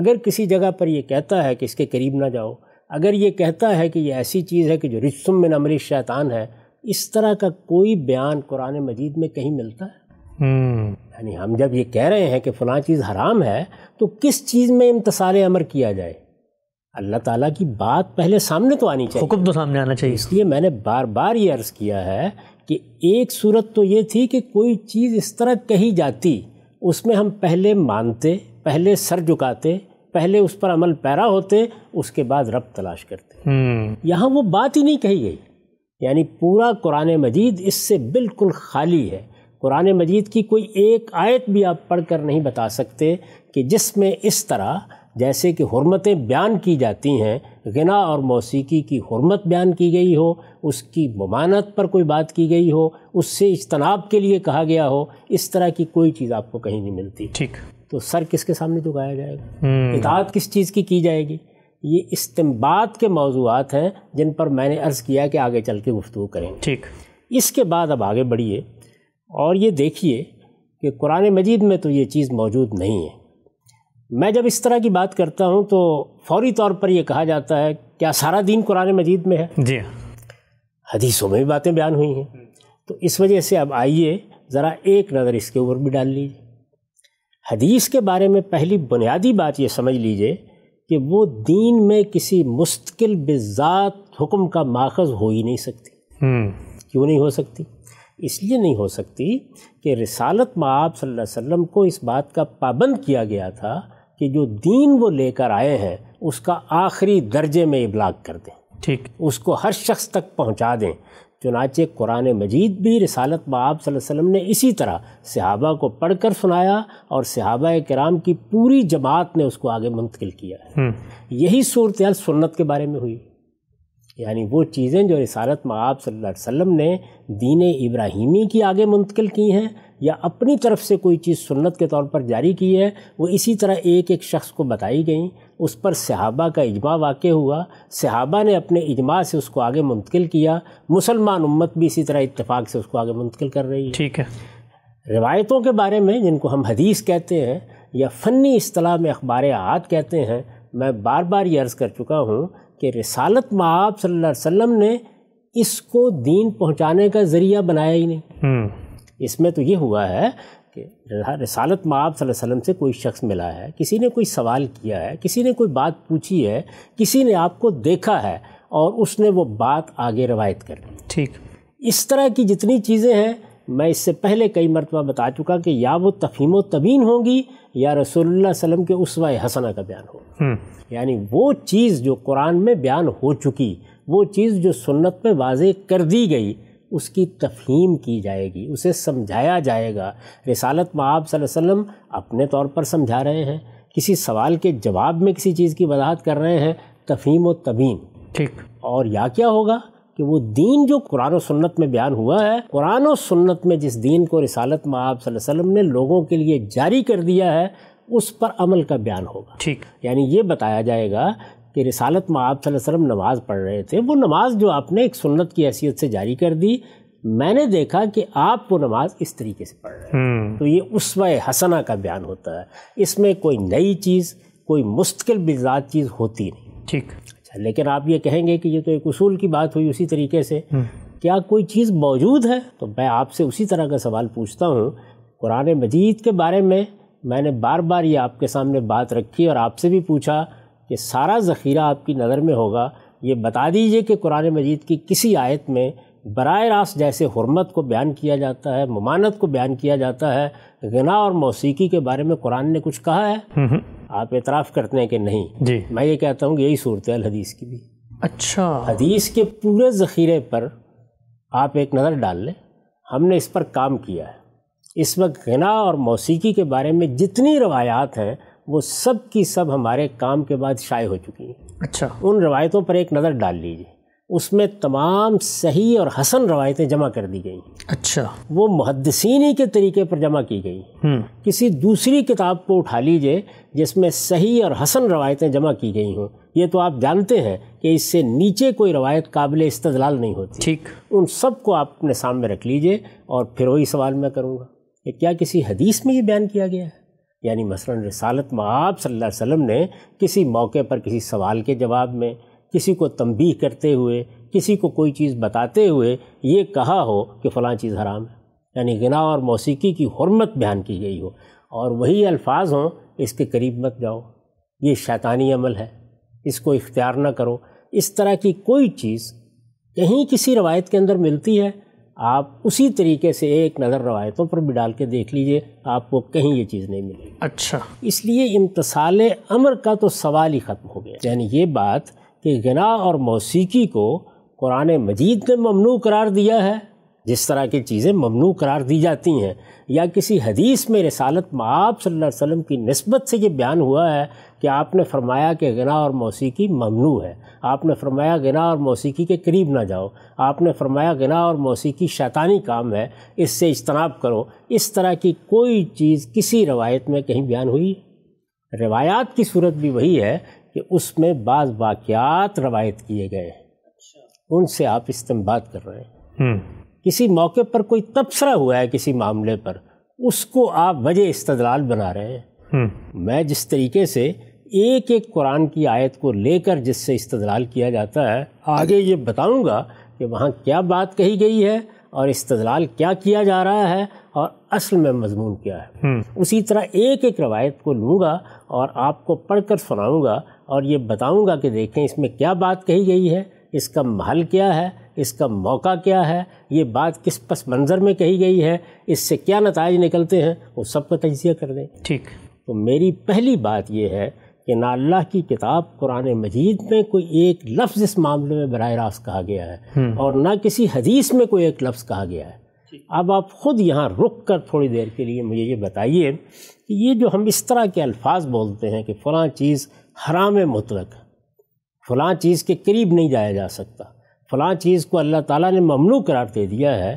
अगर किसी जगह पर यह कहता है कि इसके करीब ना जाओ अगर ये कहता है कि यह ऐसी चीज़ है कि जो रिस्म में नमरी शैतान है इस तरह का कोई बयान कुरान मजीद में कहीं मिलता है हम्म। यानी हम जब ये कह रहे हैं कि फ़लाँ चीज़ हराम है तो किस चीज़ में इम्तसाल अमर किया जाए अल्लाह ताला की बात पहले सामने तो आनी चाहिए हुक्म तो सामने आना चाहिए इसलिए मैंने बार बार ये अर्ज़ किया है कि एक सूरत तो ये थी कि कोई चीज़ इस तरह कही जाती उसमें हम पहले मानते पहले सर झुकाते पहले उस पर अमल पैरा होते उसके बाद रब तलाश करते हम्म। यहाँ वो बात ही नहीं कही गई यानी पूरा कुरान मजीद इससे बिल्कुल खाली है कुरान मजीद की कोई एक आयत भी आप पढ़ कर नहीं बता सकते कि जिसमें इस तरह जैसे कि हरमतें बयान की जाती हैं गना और मौसीकी की हरमत बयान की गई हो उसकी ममानत पर कोई बात की गई हो उससे इजतनाब के लिए कहा गया हो इस तरह की कोई चीज़ आपको कहीं नहीं मिलती ठीक तो सर किसके सामने झुकाया तो जाएगा हम्म। इतात किस चीज़ की की जाएगी ये इस्तेमाल के मौजूद हैं जिन पर मैंने अर्ज़ किया कि आगे चल के गुफ्तु करेंगे ठीक इसके बाद अब आगे बढ़िए और ये देखिए कि कुरान मजीद में तो ये चीज़ मौजूद नहीं है मैं जब इस तरह की बात करता हूँ तो फौरी तौर पर यह कहा जाता है क्या सारा दिन कुरान मजीद में है जी हदीसों में भी बातें बयान हुई हैं तो इस वजह से अब आइए ज़रा एक नज़र इसके ऊपर भी डाल लीजिए हदीस के बारे में पहली बुनियादी बात ये समझ लीजिए कि वो दीन में किसी मुस्तकिल बिजात हुक्म का माखज हो ही नहीं सकती हम्म। क्यों नहीं हो सकती इसलिए नहीं हो सकती कि रिसालत आप सल्लल्लाहु अलैहि वसल्लम को इस बात का पाबंद किया गया था कि जो दीन वो लेकर आए हैं उसका आखिरी दर्जे में इबलाग कर दें ठीक उसको हर शख्स तक पहुंचा दें चुनाचे कुरान मजीद भी रसालत बाब वसल्लम ने इसी तरह सिहाबा को पढ़कर सुनाया और सिहाबा कराम की पूरी जमात ने उसको आगे मुंतकिल किया हम्म। यही सूरत सुन्नत के बारे में हुई यानी वो चीज़ें जो रिसालत मआब सल्लल्लाहु अलैहि वसल्लम ने दीन इब्राहिमी की आगे मुंतकिल की हैं या अपनी तरफ से कोई चीज़ सुन्नत के तौर पर जारी की है वो इसी तरह एक एक शख्स को बताई गई उस पर सहाबा का इजमा वाक़ हुआ सहाबा ने अपने इजमा से उसको आगे मुंतकिल किया मुसलमान उम्मत भी इसी तरह इत्तेफाक से उसको आगे मुंतकिल कर रही है ठीक है रिवायतों के बारे में जिनको हम हदीस कहते हैं या फ़नी असलाह में अखबार आद कहते हैं मैं बार बार ये अर्ज़ कर चुका हूँ कि रसालत में आप सल्लल्लाहु अलैहि ने इसको दीन पहुँचाने का ज़रिया बनाया ही नहीं हम्म। इसमें तो ये हुआ है कि रसालत में आप वसल्लम से कोई शख्स मिला है किसी ने कोई सवाल किया है किसी ने कोई बात पूछी है किसी ने आपको देखा है और उसने वो बात आगे रवायत कर ली ठीक इस तरह की जितनी चीज़ें हैं मैं इससे पहले कई मरतबा बता चुका कि या वो तफीम तबीन होंगी या रसोल्ला वसम के उसवा हसना का बयान हो हम्म। यानी वो चीज़ जो कुरान में बयान हो चुकी वो चीज़ जो सुन्नत में वाज कर दी गई उसकी तफहीम की जाएगी उसे समझाया जाएगा रिसालत में आप अपने तौर पर समझा रहे हैं किसी सवाल के जवाब में किसी चीज़ की वजाहत कर रहे हैं तफहीम व तबीन ठीक और या क्या होगा कि वो दीन जो कुरान सुन्नत में बयान हुआ है कुरान सुन्नत में जिस दीन को रिसालत माब वसल्लम ने लोगों के लिए जारी कर दिया है उस पर अमल का बयान होगा ठीक यानी ये बताया जाएगा कि रिसालत में आप वसल्लम नमाज़ पढ़ रहे थे वो नमाज़ जो आपने एक सुन्नत की हैसियत से जारी कर दी मैंने देखा कि आप वो नमाज़ इस तरीके से पढ़ रहे हैं हम्म। तो ये उसवा हसना का बयान होता है इसमें कोई नई चीज़ कोई मुश्किल बिजात चीज़ होती नहीं ठीक है लेकिन आप ये कहेंगे कि ये तो एक उसूल की बात हुई उसी तरीके से हम्म। क्या कोई चीज़ मौजूद है तो मैं आपसे उसी तरह का सवाल पूछता हूँ कुरान मजीद के बारे में मैंने बार बार ये आपके सामने बात रखी और आपसे भी पूछा कि सारा जख़ीरा आपकी नज़र में होगा ये बता दीजिए कि कुरान मजीद की किसी आयत में बर रास्त जैसे हरमत को बयान किया जाता है ममानत को बयान किया जाता है गना और मौसीकी के बारे में कुरान ने कुछ कहा है हम्म, हम्म। आप एतराफ़ करते हैं कि नहीं जी मैं ये कहता हूँ कि यही सूरत हदीस की भी अच्छा हदीस के पूरे ज़ख़ीरे पर आप एक नज़र डाल लें हमने इस पर काम किया है इस वक्त गना और मौसीकी के बारे में जितनी रवायात हैं वो सब की सब हमारे काम के बाद शाये हो चुकी हैं अच्छा उन रवायतों पर एक नज़र डाल लीजिए उसमें तमाम सही और हसन रवायतें जमा कर दी गई अच्छा वो मुहदसिनी के तरीके पर जमा की गई हम्म। किसी दूसरी किताब को उठा लीजिए जिसमें सही और हसन रवायतें जमा की गई हों ये तो आप जानते हैं कि इससे नीचे कोई रवायत काबिल इस्तलाल नहीं होती ठीक उन सब को आप अपने सामने रख लीजिए और फिर वही सवाल मैं करूँगा कि क्या किसी हदीस में ये बयान किया गया है यानी मसला रसालत में आप सल्लल्लाहु अलैहि ने किसी मौके पर किसी सवाल के जवाब में किसी को तंबीह करते हुए किसी को कोई चीज़ बताते हुए ये कहा हो कि फ़लाँ चीज़ हराम है यानी गना और मौसीकी की हरमत बयान की गई हो और वही अल्फाज हों इसके करीब मत जाओ ये शैतानी अमल है इसको इख्तियार ना करो इस तरह की कोई चीज़ कहीं किसी रवायत के अंदर मिलती है आप उसी तरीके से एक नज़र रवायतों पर भी डाल के देख लीजिए आपको कहीं ये चीज़ नहीं मिलेगी अच्छा इसलिए इम्तसाल अमर का तो सवाल ही ख़त्म हो गया यानी ये बात कि गना और मौसीकी को कुरान मजीद ने ममनू करार दिया है जिस तरह की चीज़ें ममनू करार दी जाती हैं या किसी हदीस में रसालत माप सल्लल्लाहु अलैहि वसल्लम की नस्बत से ये बयान हुआ है कि आपने फरमाया कि गना और मौसीकी ममनू है आपने फरमाया गना और मौसीकी के करीब ना जाओ आपने फरमाया गना और मौसीकी शैतानी काम है इससे इजतनाब करो इस तरह की कोई चीज़ किसी रवायत में कहीं बयान हुई रिवायात की सूरत भी वही है कि उसमें बाज़ वाक़ात रवायत किए गए हैं अच्छा। उनसे आप इस्तेमाल कर रहे हैं हम्म। किसी मौके पर कोई तबसरा हुआ है किसी मामले पर उसको आप वजह इस्तलाल बना रहे हैं हम्म। मैं जिस तरीके से एक एक कुरान की आयत को लेकर जिससे इस्तलाल किया जाता है आगे ये बताऊंगा कि वहाँ क्या बात कही गई है और इस्तलाल क्या किया जा रहा है और असल में मजमून क्या है हम्म। उसी तरह एक एक रवायत को लूँगा और आपको पढ़ कर सुनाऊँगा और ये बताऊँगा कि देखें इसमें क्या बात कही गई है इसका महल क्या है इसका मौका क्या है ये बात किस पस मंज़र में कही गई है इससे क्या नतज निकलते हैं वो सबको तजिया कर दें ठीक तो मेरी पहली बात यह है कि ना अल्लाह की किताब कुरान मजीद में कोई एक लफ्ज़ इस मामले में बरह रास्त कहा गया है हम्म। और ना किसी हदीस में कोई एक लफ्ज़ कहा गया है अब आप ख़ुद यहाँ रुक कर थोड़ी देर के लिए मुझे ये बताइए कि ये जो हम इस तरह के अल्फाज बोलते हैं कि फ़लाँ चीज़ हराम मुतलक फ़लाँ चीज़ के करीब नहीं जाया जा सकता फ़लाँ चीज़ को अल्लाह ताली ने ममनू करार दे दिया है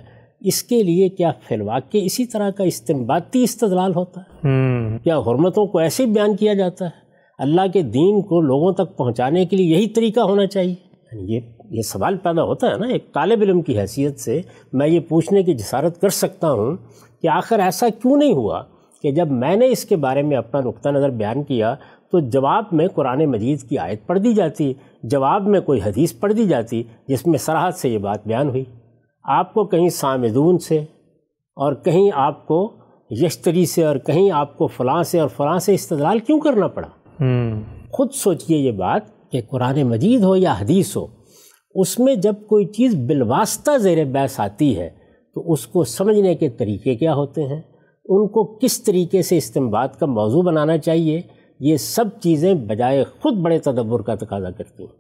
इसके लिए क्या फिलवा के इसी तरह का इस्तेबाती इस्तलाल होता है हम्म। क्या हरमतों को ऐसे ही बयान किया जाता है अल्लाह के दीन को लोगों तक पहुंचाने के लिए यही तरीका होना चाहिए ये ये सवाल पैदा होता है ना एक तालब इलम की हैसियत से मैं ये पूछने की जसारत कर सकता हूँ कि आखिर ऐसा क्यों नहीं हुआ कि जब मैंने इसके बारे में अपना नुक़ नज़र बयान किया तो जवाब में कुरान मजीद की आयत पढ़ दी जाती जवाब में कोई हदीस पढ़ दी जाती जिसमें सराहत से ये बात बयान हुई आपको कहीं सामदून से और कहीं आपको यशतरी से और कहीं आपको फ़लाँ से और फ़लाँ से इस्तलाल क्यों करना पड़ा हम्म। खुद सोचिए ये बात कि कुरान मजीद हो या हदीस हो उसमें जब कोई चीज़ बिलवास्ता जेर बहस आती है तो उसको समझने के तरीके क्या होते हैं उनको किस तरीके से इस्तेमाल का मौजू बनाना चाहिए ये सब चीज़ें बजाय ख़ुद बड़े तदब्बर का तकाजा करती हैं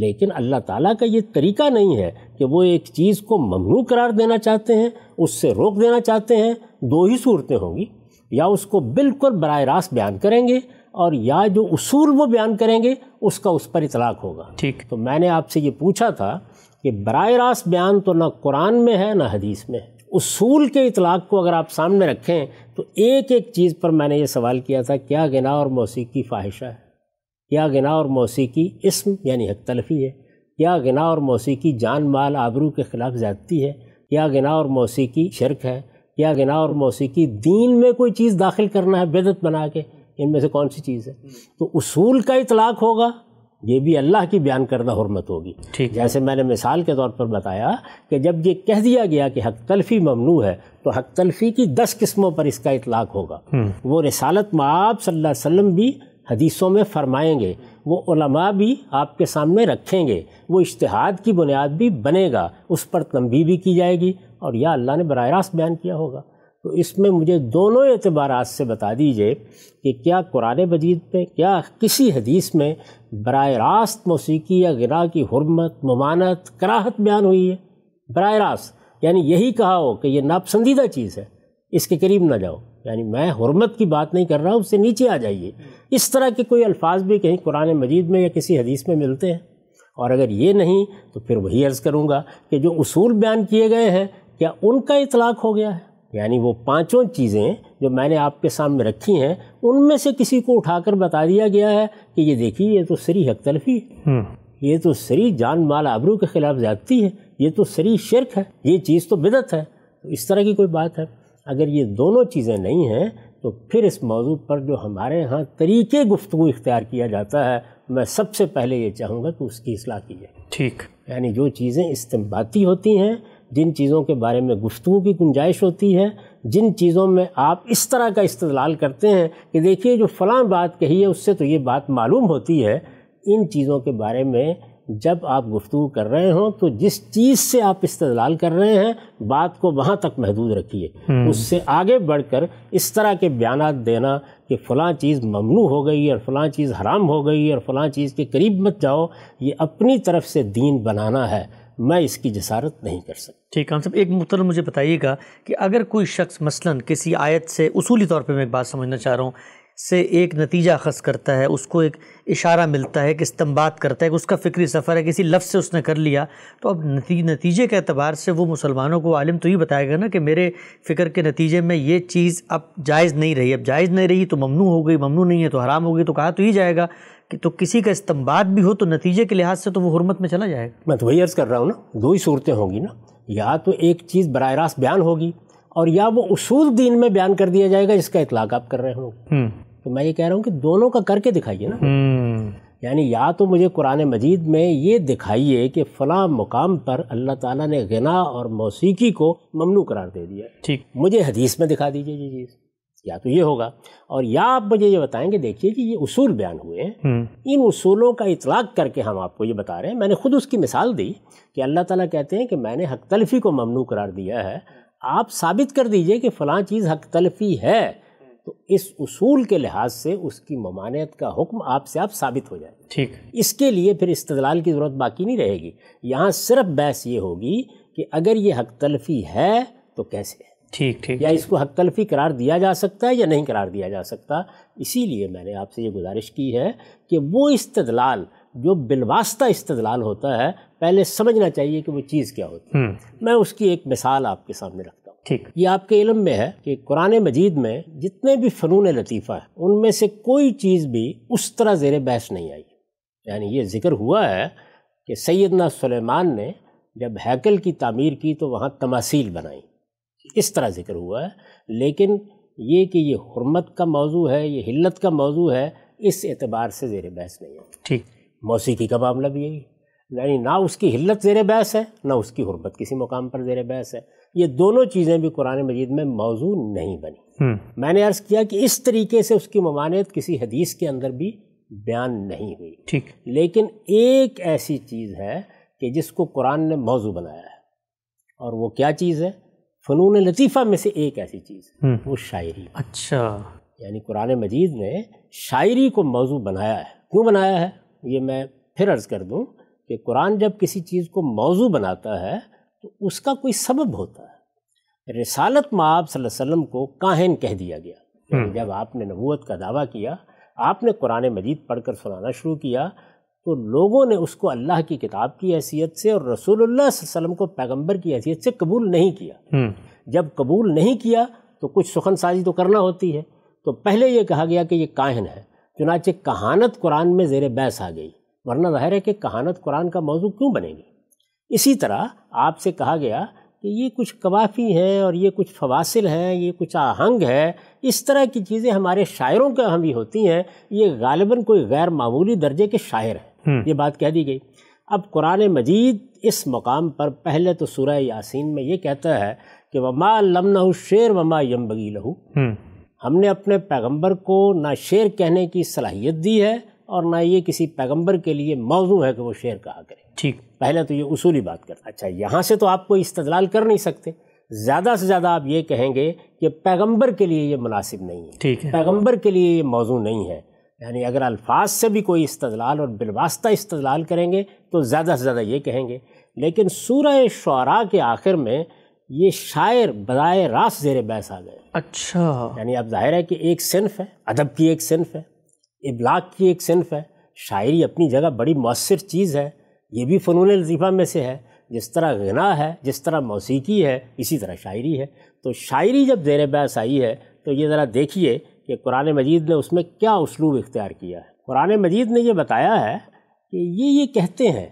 लेकिन अल्लाह ताला का ये तरीका नहीं है कि वो एक चीज़ को ममनू करार देना चाहते हैं उससे रोक देना चाहते हैं दो ही सूरतें होंगी या उसको बिल्कुल बर रास्त बयान करेंगे और या जो उसूल वो बयान करेंगे उसका उस पर इतलाक होगा ठीक तो मैंने आपसे ये पूछा था कि बर रास्त बयान तो ना कुरान में है ना हदीस में है उसूल के इतलाक़ को अगर आप सामने रखें तो एक एक चीज़ पर मैंने ये सवाल किया था क्या गना और मौसीकी फाहिशा है क्या गना और मौसीकी इसम यानी हक तलफी है क्या गना और मौसीकी जान माल आबरू के ख़िलाफ़ ज़्यादती है क्या गना और मौसीकी शर्क है क्या गना और मौसीकी दीन में कोई चीज़ दाखिल करना है बेदत बना के इनमें से कौन सी चीज़ है हम्म। तो उसूल का इतलाक होगा ये भी अल्लाह की बयान करना हरमत होगी ठीक जैसे मैंने मिसाल के तौर पर बताया कि जब ये कह दिया गया कि हक तलफ़ी ममनू है तो हक तलफ़ी की दस किस्मों पर इसका इतलाक होगा हम्म। वो रसालत माब सल्ला वसम भी हदीसों में फरमाएंगे वो उलमा भी आपके सामने रखेंगे वो इश्तहाद की बुनियाद भी बनेगा उस पर तमबी भी की जाएगी और यह अल्लाह ने बर रास्त बयान किया होगा तो इसमें मुझे दोनों अतबार से बता दीजिए कि क्या कुरान मजीद में क्या किसी हदीस में बर रास्त मौसीकी या गिरा की हरमत ममानत कराहत बयान हुई है बर रास्त यानी यही कहा हो कि यह नापसंदीदा चीज़ है इसके करीब ना जाओ यानी मैं हरमत की बात नहीं कर रहा हूँ उससे नीचे आ जाइए इस तरह के कोई अल्फाज भी कहीं कुरान मजीद में या किसी हदीस में मिलते हैं और अगर ये नहीं तो फिर वही अर्ज़ करूँगा कि जो असूल बयान किए गए हैं क्या उनका इतलाक़ हो गया है यानी वो पांचों चीज़ें जो मैंने आपके सामने रखी हैं उनमें से किसी को उठाकर बता दिया गया है कि ये देखिए ये तो सरी हक तलफी हम्म। ये तो सरी जान माल आबरू के ख़िलाफ़ ज़्यादती है ये तो सरी शिरक है ये चीज़ तो बिदत है तो इस तरह की कोई बात है अगर ये दोनों चीज़ें नहीं हैं तो फिर इस मौजू पर जो हमारे यहाँ तरीके गुफ्तु इख्तियार किया जाता है मैं सबसे पहले ये चाहूँगा कि उसकी असलाह की जाए ठीक यानी जो चीज़ें इस्तेमाती होती हैं जिन चीज़ों के बारे में गुफ्तु की गुंजाइश होती है जिन चीज़ों में आप इस तरह का इस्तलाल करते हैं कि देखिए जो फ़लाँ बात कही है उससे तो ये बात मालूम होती है इन चीज़ों के बारे में जब आप गुफ्तु कर रहे हों तो जिस चीज़ से आप इस्तलाल कर रहे हैं बात को वहाँ तक महदूद रखिए हम्म। उससे आगे बढ़कर इस तरह के बयान देना कि फ़लाँ चीज़ ममनू हो गई और फ़लाँ चीज़ हराम हो गई और फ़लाँ चीज़ के करीब मत जाओ ये अपनी तरफ से दीन बनाना है मैं इसकी जसारत नहीं कर सकता ठीक है एक मुतर मुझे बताइएगा कि अगर कोई शख्स मसलन किसी आयत से उसूली तौर पर मैं एक बात समझना चाह रहा हूँ से एक नतीजा खस करता है उसको एक इशारा मिलता है कि इस्तम्बात करता है कि उसका फ़िक्री सफ़र है किसी लफ्ज़ से उसने कर लिया तो अब नती, नतीजे के अतबार से वो मुसलमानों को आलिम तो ही बताएगा ना कि मेरे फ़िक्र के नतीजे में ये चीज़ अब जायज़ नहीं रही अब जायज़ नहीं रही तो ममनू हो गई ममनू नहीं है तो हराम हो गई तो कहा तो ही जाएगा कि तो किसी का इस्तेमाल भी हो तो नतीजे के लिहाज से तो वो हरमत में चला जाएगा मैं तो वही अर्ज़ कर रहा हूँ ना दो ही सूरतें होंगी ना या तो एक चीज़ बर रास्त बयान होगी और या वो उसूल दीन में बयान कर दिया जाएगा जिसका इतलाक आप कर रहे हो हम्म। तो मैं ये कह रहा हूँ कि दोनों का करके दिखाइए ना हम्म। यानी या तो मुझे कुरान मजीद में ये दिखाइए कि फ़लाँ मुकाम पर अल्लाह ताला ने गना और मौसीकी को ममनू करार दे दिया ठीक मुझे हदीस में दिखा दीजिए ये चीज़ या तो ये होगा और या आप मुझे ये बताएंगे देखिए कि ये उसूल बयान हुए हैं हम्म। इन उसूलों का इतलाक करके हम आपको ये बता रहे हैं मैंने खुद उसकी मिसाल दी कि अल्लाह ताला कहते हैं कि मैंने हक तलफ़ी को ममनू करार दिया है आप साबित कर दीजिए कि फ़लाँ चीज़ हक तलफ़ी है तो इस उसूल के लिहाज से उसकी ममानियत का हुक्म आपसे आप साबित हो जाए ठीक इसके लिए फिर इस्तलाल की ज़रूरत बाकी नहीं रहेगी यहाँ सिर्फ बहस ये होगी कि अगर ये हक तलफ़ी है तो कैसे है ठीक ठीक या इसको हक तलफी करार दिया जा सकता है या नहीं करार दिया जा सकता इसीलिए मैंने आपसे ये गुजारिश की है कि वो इस्तदलाल जो बिलवास्ता इस्तदलाल होता है पहले समझना चाहिए कि वो चीज़ क्या होती है हम्म। मैं उसकी एक मिसाल आपके सामने रखता हूँ ठीक ये आपके इलम में है कि कुरान मजीद में जितने भी फ़नून लतीफ़ा है उनमें से कोई चीज़ भी उस तरह ज़ेर बहस नहीं आई यानी ये जिक्र हुआ है कि सैदना सलेमान ने जब हैकल की तामीर की तो वहाँ तमासील बनाई इस तरह ज़िक्र हुआ है लेकिन ये कि ये हरमत का मौजू है ये हिलत का मौजू है इस एतबार से ज़ेर बहस नहीं है ठीक मौसीकी का मामला भी यही यानी ना उसकी हिलत ज़ेर बहस है ना उसकी हरमत किसी मुकाम पर ज़ेर बहस है ये दोनों चीज़ें भी कुरान मजीद में मौजू नहीं बनी मैंने अर्ज़ किया कि इस तरीके से उसकी ममानियत किसी हदीस के अंदर भी बयान नहीं हुई ठीक लेकिन एक ऐसी चीज़ है कि जिसको कुरान ने मौजू बनाया है और वो क्या चीज़ है फ़नून लतीफ़ा में से एक ऐसी चीज़ हम्म। वो शायरी अच्छा यानी कुरान मजीद ने शायरी को मौजू बनाया है क्यों बनाया है ये मैं फिर अर्ज़ कर दूँ कि कुरान जब किसी चीज़ को मौजू बनाता है तो उसका कोई सबब होता है रसालत माब वसल्लम को काहन कह दिया गया हम्म। जब आपने नबूत का दावा किया आपने कुरान मजीद पढ़कर सुनाना शुरू किया तो लोगों ने उसको अल्लाह की किताब की हैसियत से और रसूलुल्लाह वसल्लम को पैगंबर की हैसियत से कबूल नहीं किया हम्म। जब कबूल नहीं किया तो कुछ सुखन साजी तो करना होती है तो पहले ये कहा गया कि ये काहन है चुनाचे कहानत कुरान में जेर बहस आ गई वरना ज़ाहिर है कि कहानत कुरान का मौजू क्यों बनेगी इसी तरह आपसे कहा गया कि ये कुछ कवाफ़ी हैं और ये कुछ फवासिल हैं ये कुछ आहंग है इस तरह की चीज़ें हमारे शायरों के हम भी होती हैं ये गालिबा कोई गैर मामूली दर्जे के शायर हैं हम्म। ये बात कह दी गई अब कुरान मजीद इस मकाम पर पहले तो सूरह यासीन में ये कहता है कि वमा लमना शेर वमा यम बगी लहू हम्म। हमने अपने पैगंबर को ना शेर कहने की सलाहियत दी है और ना ये किसी पैगंबर के लिए मौजू है कि वो शेर कहा करे ठीक पहले तो ये उसूली बात करता अच्छा यहाँ से तो आप कोई इस्तलाल कर नहीं सकते ज़्यादा से ज़्यादा आप ये कहेंगे कि पैगंबर के लिए ये मुनासिब नहीं है ठीक है पैगंबर के लिए ये मौजू नहीं है यानी अगर अल्फाज से भी कोई इस्तलाल और बिलवास्ता इस्तलाल करेंगे तो ज़्यादा से ज़्यादा ये कहेंगे लेकिन सूर्य शुरा के आखिर में ये शायर बरए रास जेर बहस आ गए अच्छा यानी अब जाहिर है कि एक सिनफ है अदब की एक सिनफ है इबलाग की एक सिनफ है शायरी अपनी जगह बड़ी मौसर चीज़ है ये भी फ़नून लजीफ़ा में से है जिस तरह गना है जिस तरह मौसीकी है इसी तरह शायरी है तो शायरी जब जेर बहस आई है तो ये ज़रा देखिए कि कुरान मजीद ने उसमें क्या उसलूब इख्तियार किया है कुरान मजीद ने यह बताया है कि ये ये कहते हैं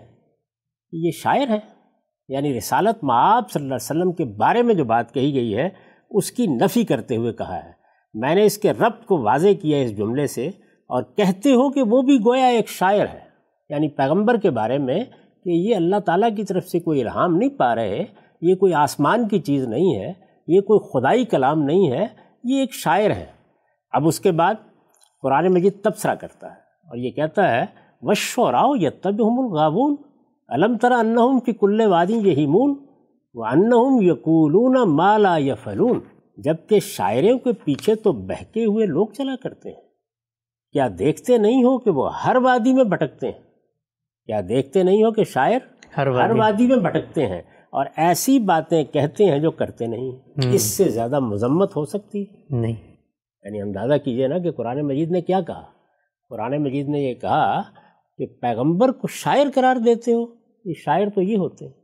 कि ये शायर है यानी रिसालत माब सल्लल्लाहु अलैहि वसल्लम के बारे में जो बात कही गई है उसकी नफ़ी करते हुए कहा है मैंने इसके रब्त को वाजे किया इस जुमले से और कहते हो कि वो भी गोया एक शायर है यानी पैगम्बर के बारे में कि ये अल्लाह ताला की तरफ से कोई इल्हाम नहीं पा रहे ये कोई आसमान की चीज़ नहीं है ये कोई खुदाई कलाम नहीं है ये एक शायर है अब उसके बाद कुरान मजिद तबसरा करता है और ये कहता है वशराव यतबुलगाबून अलम तरा अन्नहुम कि कुल्ले वादी यही मून व अन्नहुम यकूलून माला फलून जबकि शायरों के पीछे तो बहके हुए लोग चला करते हैं क्या देखते नहीं हो कि वो हर वादी में भटकते हैं क्या देखते नहीं हो कि शायर हर वादी, हर वादी में भटकते हैं और ऐसी बातें कहते हैं जो करते नहीं हम्म। इससे ज़्यादा मजम्मत हो सकती नहीं यानी अंदाज़ा कीजिए ना कि कुरान मजीद ने क्या कहा कुरान मजीद ने यह कहा कि पैगंबर को शायर करार देते हो ये शायर तो ये होते हैं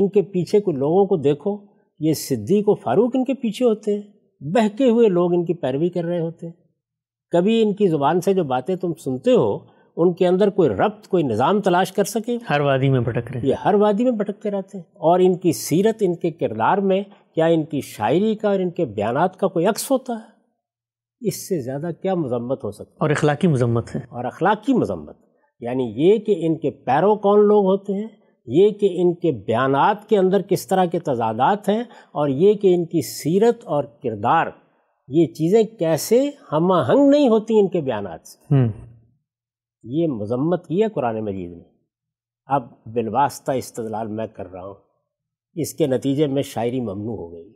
इनके पीछे कुछ लोगों को देखो ये सिद्दीक को फारूक इनके पीछे होते हैं बहके हुए लोग इनकी पैरवी कर रहे होते हैं कभी इनकी ज़ुबान से जो बातें तुम सुनते हो उनके अंदर कोई रब्त कोई निज़ाम तलाश कर सके हर वादी में भटक रहे ये हर वादी में भटकते रहते हैं और इनकी सीरत इनके किरदार में क्या इनकी शायरी का और इनके बयान का कोई अक्स होता है इससे ज़्यादा क्या मजम्मत हो सकती है और अखलाकी मजम्मत है और अखलाकी मजम्मत यानी ये कि इनके पैरों कौन लोग होते हैं ये कि इनके बयान के अंदर किस तरह के तजादात हैं और ये कि इनकी सीरत और किरदार ये चीज़ें कैसे हम आहंग नहीं होती इनके बयान से हम्म। ये मजम्मत की है कुरान मजीद ने अब बिलवास्ता इस्तलाल मैं कर रहा हूँ इसके नतीजे में शायरी ममनू हो गई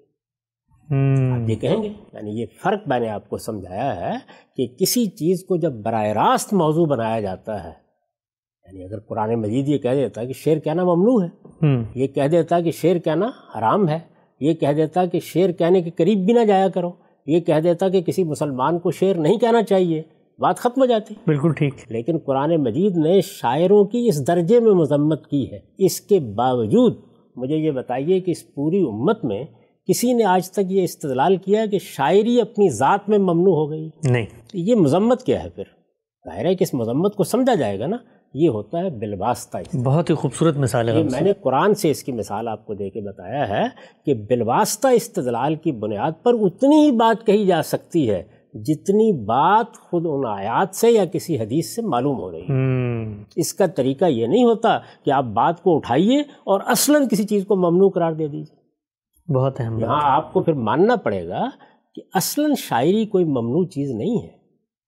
हम्म। आप ये कहेंगे यानी ये फ़र्क मैंने आपको समझाया है कि किसी चीज़ को जब बर रास्त मौजू बनाया जाता है यानी अगर कुरान मजीद ये कह देता कि शेर कहना ममनू है हम्म। ये कह देता कि शेर कहना हराम है ये कह देता कि शेर कहने के करीब भी ना जाया करो ये कह देता कि किसी मुसलमान को शेर नहीं कहना चाहिए बात ख़त्म हो जाती बिल्कुल ठीक लेकिन कुरान मजीद ने शायरों की इस दर्जे में मजम्मत की है इसके बावजूद मुझे ये बताइए कि इस पूरी उम्मत में किसी ने आज तक ये इस्तलाल किया कि शायरी अपनी ज़ात में ममनू हो गई नहीं ये मजम्मत क्या है फिर ज़ाहिर है कि इस मजम्मत को समझा जाएगा ना ये होता है बिलवास्ता बहुत ही खूबसूरत मिसाल है मैंने कुरान से इसकी मिसाल आपको दे के बताया है कि बिलवास्ता इस्तलाल की बुनियाद पर उतनी ही बात कही जा सकती है जितनी बात खुद उन आयात से या किसी हदीस से मालूम हो रही है हम्म। इसका तरीका ये नहीं होता कि आप बात को उठाइए और असलन किसी चीज़ को ममनू करार दे दीजिए बहुत अहम यहाँ आपको फिर मानना पड़ेगा कि असलन शायरी कोई ममनू चीज़ नहीं है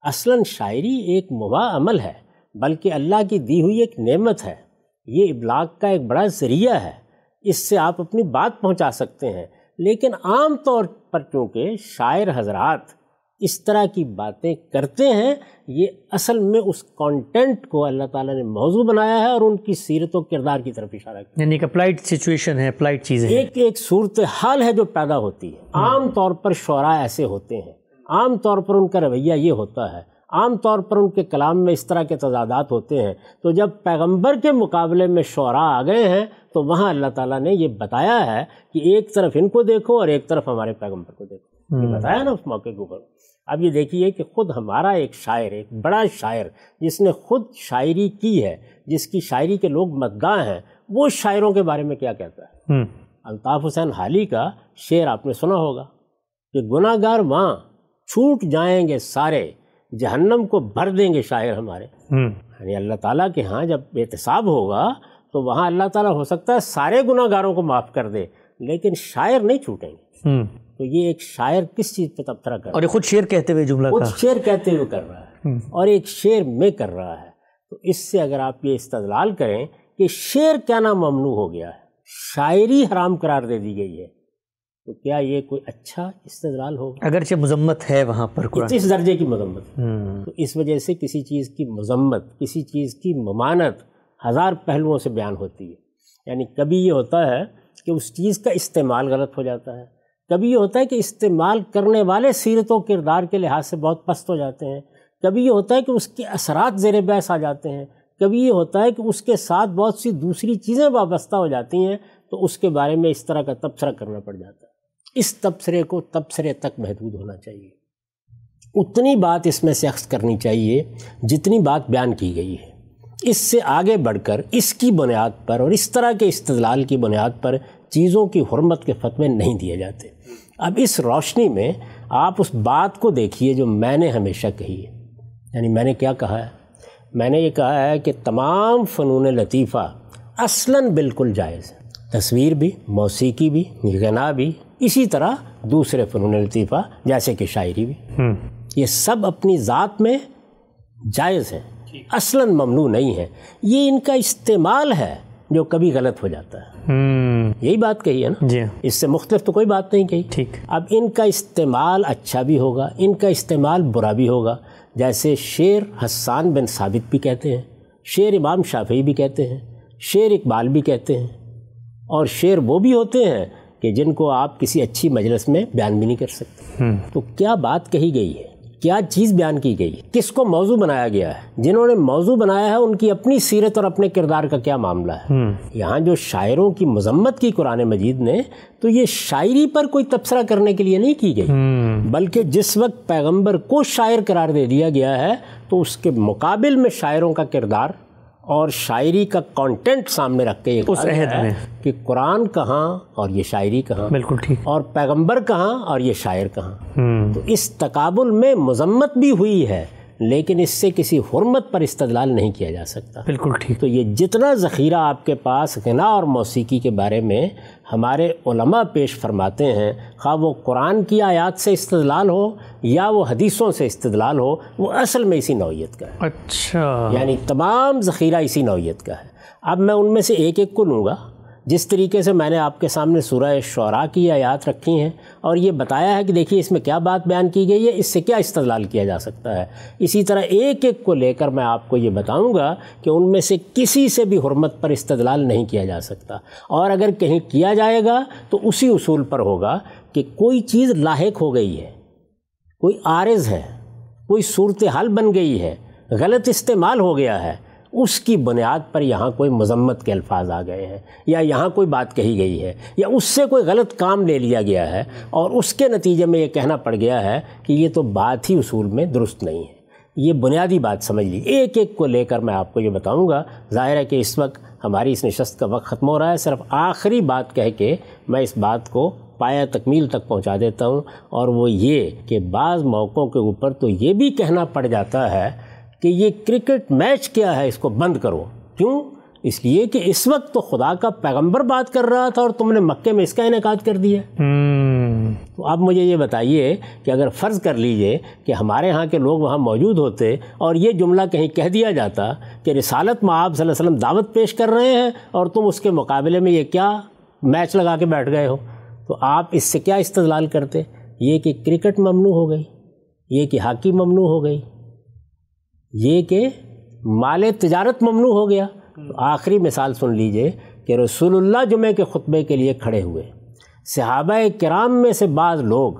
असलन शायरी एक मुबा अमल है बल्कि अल्लाह की दी हुई एक नेमत है ये इबलाग का एक बड़ा ज़रिया है इससे आप अपनी बात पहुंचा सकते हैं लेकिन आम तौर पर चूँकि शायर हजरात इस तरह की बातें करते हैं ये असल में उस कंटेंट को अल्लाह ताला ने मौजू बनाया है और उनकी सीरत व किरदार की तरफ इशारा किया यानी कि अप्लाइड सिचुएशन है अप्लाइड चीज़ है एक एक सूरत हाल है जो पैदा होती है हम्म। आम तौर पर शरा ऐसे होते हैं आम तौर पर उनका रवैया ये होता है आम तौर पर उनके कलाम में इस तरह के तजादात होते हैं तो जब पैगंबर के मुकाबले में शरा आ गए हैं तो वहाँ अल्लाह ताला ने ये बताया है कि एक तरफ इनको देखो और एक तरफ हमारे पैगंबर को देखो हम्म। बताया ना उस मौके के ऊपर अब ये देखिए कि खुद हमारा एक शायर एक बड़ा शायर जिसने खुद शायरी की है जिसकी शायरी के लोग मद्दा हैं वो शायरों के बारे में क्या कहता है हम्म। अल्ताफ़ हुसैन हाली का शेर आपने सुना होगा कि गुनागार माँ छूट जाएंगे सारे जहन्नम को भर देंगे शायर हमारे हम्म। यानी अल्लाह ताला के यहाँ जब एहतसाब होगा तो वहाँ अल्लाह ताला हो सकता है सारे गुनागारों को माफ़ कर दे लेकिन शायर नहीं छूटेंगे तो ये एक शायर किस चीज़ पे तबसरा कर और ये खुद शेर कहते हुए जुमला खुद शेर कहते हुए कर रहा है हम्म। और एक शेर में कर रहा है तो इससे अगर आप ये इस्तलाल करें कि शेर क्या ना ममनू हो गया है शायरी हराम करार दे दी गई है तो क्या ये कोई अच्छा इस्तलाल होगा अगरचे मजम्मत है वहाँ पर इस दर्जे की मजम्मत हम्म। तो इस वजह से किसी चीज़ की मजम्मत किसी चीज़ की ममानत हज़ार पहलुओं से बयान होती है यानी कभी ये होता है कि उस चीज़ का इस्तेमाल गलत हो जाता है कभी ये होता है कि इस्तेमाल करने वाले सीरत किरदार के लिहाज से बहुत पस्त हो जाते हैं कभी ये होता है कि उसके असरात ज़ेर बहस आ जाते हैं कभी ये होता है कि उसके साथ बहुत सी दूसरी चीज़ें वाबस्ता हो जाती हैं तो उसके बारे में इस तरह का तबसरा करना पड़ जाता है इस तबसरे को तबसरे तक महदूद होना चाहिए उतनी बात इसमें से अक्स करनी चाहिए जितनी बात बयान की गई है इससे आगे बढ़कर इसकी बुनियाद पर और इस तरह के इस्तलाल की बुनियाद पर चीज़ों की हरमत के फतवे नहीं दिए जाते अब इस रोशनी में आप उस बात को देखिए जो मैंने हमेशा कही है यानी मैंने क्या कहा है मैंने ये कहा है कि तमाम फ़नून लतीफ़ा असला बिल्कुल जायज़ है तस्वीर भी मौसीकी भी गना भी इसी तरह दूसरे फ़नून लतीफ़ा जैसे कि शायरी भी हम्म। ये सब अपनी ज़ात में जायज़ है असला ममनू नहीं है ये इनका इस्तेमाल है जो कभी गलत हो जाता है हम्म। यही बात कही है ना जी इससे मुख्तफ तो कोई बात नहीं कही ठीक अब इनका इस्तेमाल अच्छा भी होगा इनका इस्तेमाल बुरा भी होगा जैसे शेर हसान बिन साबित भी कहते हैं शेर इमाम शाफी भी कहते हैं शेर इकबाल भी कहते हैं और शेर वो भी होते हैं कि जिनको आप किसी अच्छी मजलस में बयान भी नहीं कर सकते हम्म। तो क्या बात कही गई है क्या चीज़ बयान की गई किसको मौजू बनाया गया है जिन्होंने मौजू बनाया है उनकी अपनी सीरत और अपने किरदार का क्या मामला है हम्म। यहाँ जो शायरों की मजम्मत की कुरान मजीद ने तो ये शायरी पर कोई तबसरा करने के लिए नहीं की गई हम्म। बल्कि जिस वक्त पैगम्बर को शायर करार दे दिया गया है तो उसके मुकाबले में शायरों का किरदार और शायरी का कंटेंट सामने रख के उस अहद में कि कुरान कहाँ और ये शायरी कहाँ बिल्कुल ठीक और पैगंबर कहाँ और ये शायर कहाँ हम्म। तो इस तकाबुल में मजम्मत भी हुई है लेकिन इससे किसी हरमत पर इस्तलाल नहीं किया जा सकता बिल्कुल ठीक तो ये जितना ज़ख़ीरा आपके पास गना और मौसीकी के बारे में हमारे उलमा पेश फरमाते हैं खा वो कुरान की आयात से इस्तलाल हो या वो हदीसों से इस्तलाल हो वो असल में इसी नौीयत का है अच्छा यानी तमाम ज़ख़ीरा इसी नौीयत का है अब मैं उनमें से एक एक को लूँगा जिस तरीके से मैंने आपके सामने सूरह शरा की आयात रखी हैं और ये बताया है कि देखिए इसमें क्या बात बयान की गई है इससे क्या इस्तलाल किया जा सकता है इसी तरह एक एक को लेकर मैं आपको ये बताऊंगा कि उनमें से किसी से भी हरमत पर इस्तलाल नहीं किया जा सकता और अगर कहीं किया जाएगा तो उसी उसूल पर होगा कि कोई चीज़ लाक हो गई है कोई आरज़ है कोई सूरत हाल बन गई है गलत इस्तेमाल हो गया है उसकी बुनियाद पर यहाँ कोई मजम्मत के अल्फाज आ गए हैं या यहाँ कोई बात कही गई है या उससे कोई गलत काम ले लिया गया है और उसके नतीजे में ये कहना पड़ गया है कि ये तो बात ही उसूल में दुरुस्त नहीं है ये बुनियादी बात समझ ली एक एक को लेकर मैं आपको ये बताऊँगा ज़ाहिर है कि इस वक्त हमारी इस नशस्त का वक्त ख़त्म हो रहा है सिर्फ आखिरी बात कह के मैं इस बात को पाया तकमील तक पहुंचा देता हूं और वो ये कि बाज़ मौक़ों के ऊपर तो ये भी कहना पड़ जाता है कि ये क्रिकेट मैच क्या है इसको बंद करो क्यों इसलिए कि इस वक्त तो खुदा का पैगंबर बात कर रहा था और तुमने मक्के में इसका इनका कर दिया हम्म। तो आप मुझे ये बताइए कि अगर फ़र्ज़ कर लीजिए कि हमारे यहाँ के लोग वहाँ मौजूद होते और ये जुमला कहीं कह दिया जाता कि रिसालत में आप वसल्लम दावत पेश कर रहे हैं और तुम उसके मुकाबले में ये क्या मैच लगा के बैठ गए हो तो आप इससे क्या इस्तलाल करते ये कि क्रिकेट ममनू हो गई ये कि हॉकी ममनू हो गई ये कि माल तजारत ममनू हो गया तो आखिरी मिसाल सुन लीजिए कि रसूलुल्लाह जुमे के ख़ुतबे के लिए खड़े हुए सहाबा कराम में से बाज़ लोग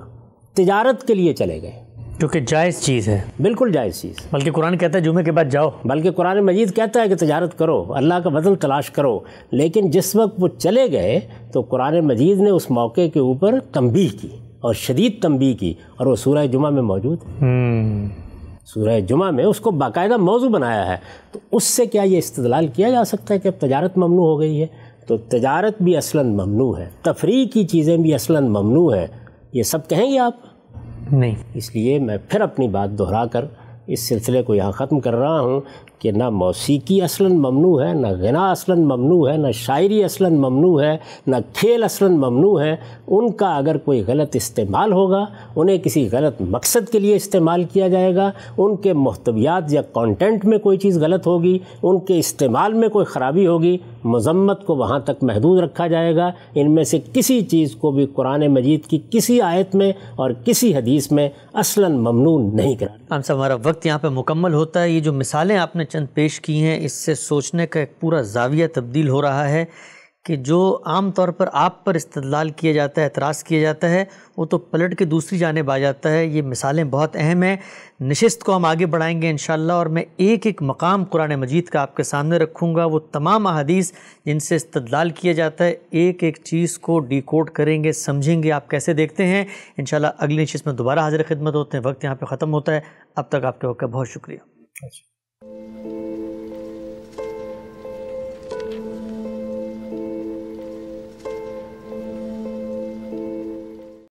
तजारत के लिए चले गए क्योंकि जायज़ चीज़ है बिल्कुल जायज़ चीज़ बल्कि कुरान कहता है जुमे के बाद जाओ बल्कि कुरान मजीद कहता है कि तजारत करो अल्लाह का बदल तलाश करो लेकिन जिस वक्त वो चले गए तो कुरान मजीद ने उस मौके के ऊपर तंबी की और शदीद तंबी की और वो सूरह जुमा में मौजूद है हम्म। सूरह जुमा में उसको बाकायदा मौजू बनाया है तो उससे क्या ये इस्तलाल किया जा सकता है कि अब तजारत ममनू हो गई है तो तजारत भी असला ममनू है तफरी की चीज़ें भी असला ममनू है ये सब कहेंगे आप नहीं इसलिए मैं फिर अपनी बात दोहरा कर इस सिलसिले को यहाँ ख़त्म कर रहा हूँ कि ना मौसीकी असल ममनू है ना गना असलन ममनू है ना शायरी असला ममनू है ना खेल असलन ममनू है उनका अगर कोई गलत इस्तेमाल होगा उन्हें किसी गलत मकसद के लिए इस्तेमाल किया जाएगा उनके महतवियात या कंटेंट में कोई चीज़ गलत होगी उनके इस्तेमाल में कोई ख़राबी होगी मजम्मत को वहाँ तक महदूद रखा जाएगा इनमें से किसी चीज़ को भी कुरान मजीद की किसी आयत में और किसी हदीस में असला ममनू नहीं करा हमारा वक्त यहाँ पर मुकम्मल होता है ये जो मिसालें आपने चंद पेश की हैं इससे सोचने का एक पूरा जाविया तब्दील हो रहा है कि जो आम तौर पर आप पर इस्तलाल किया जाता है एतराज़ किया जाता है वो तो पलट के दूसरी जानब आ जाता है ये मिसालें बहुत अहम हैं नशस्त को हम आगे बढ़ाएंगे इन और मैं एक एक मकाम कुरान मजीद का आपके सामने रखूँगा वो तमाम अहदीस जिनसे इस्तलाल किया जाता है एक एक चीज़ को डिकोड करेंगे समझेंगे आप कैसे देखते हैं इन अगली नशस्त में दोबारा हाजिर खिदमत होते हैं वक्त यहाँ पर ख़त्म होता है अब तक आपके वक्त का बहुत शुक्रिया अच्छा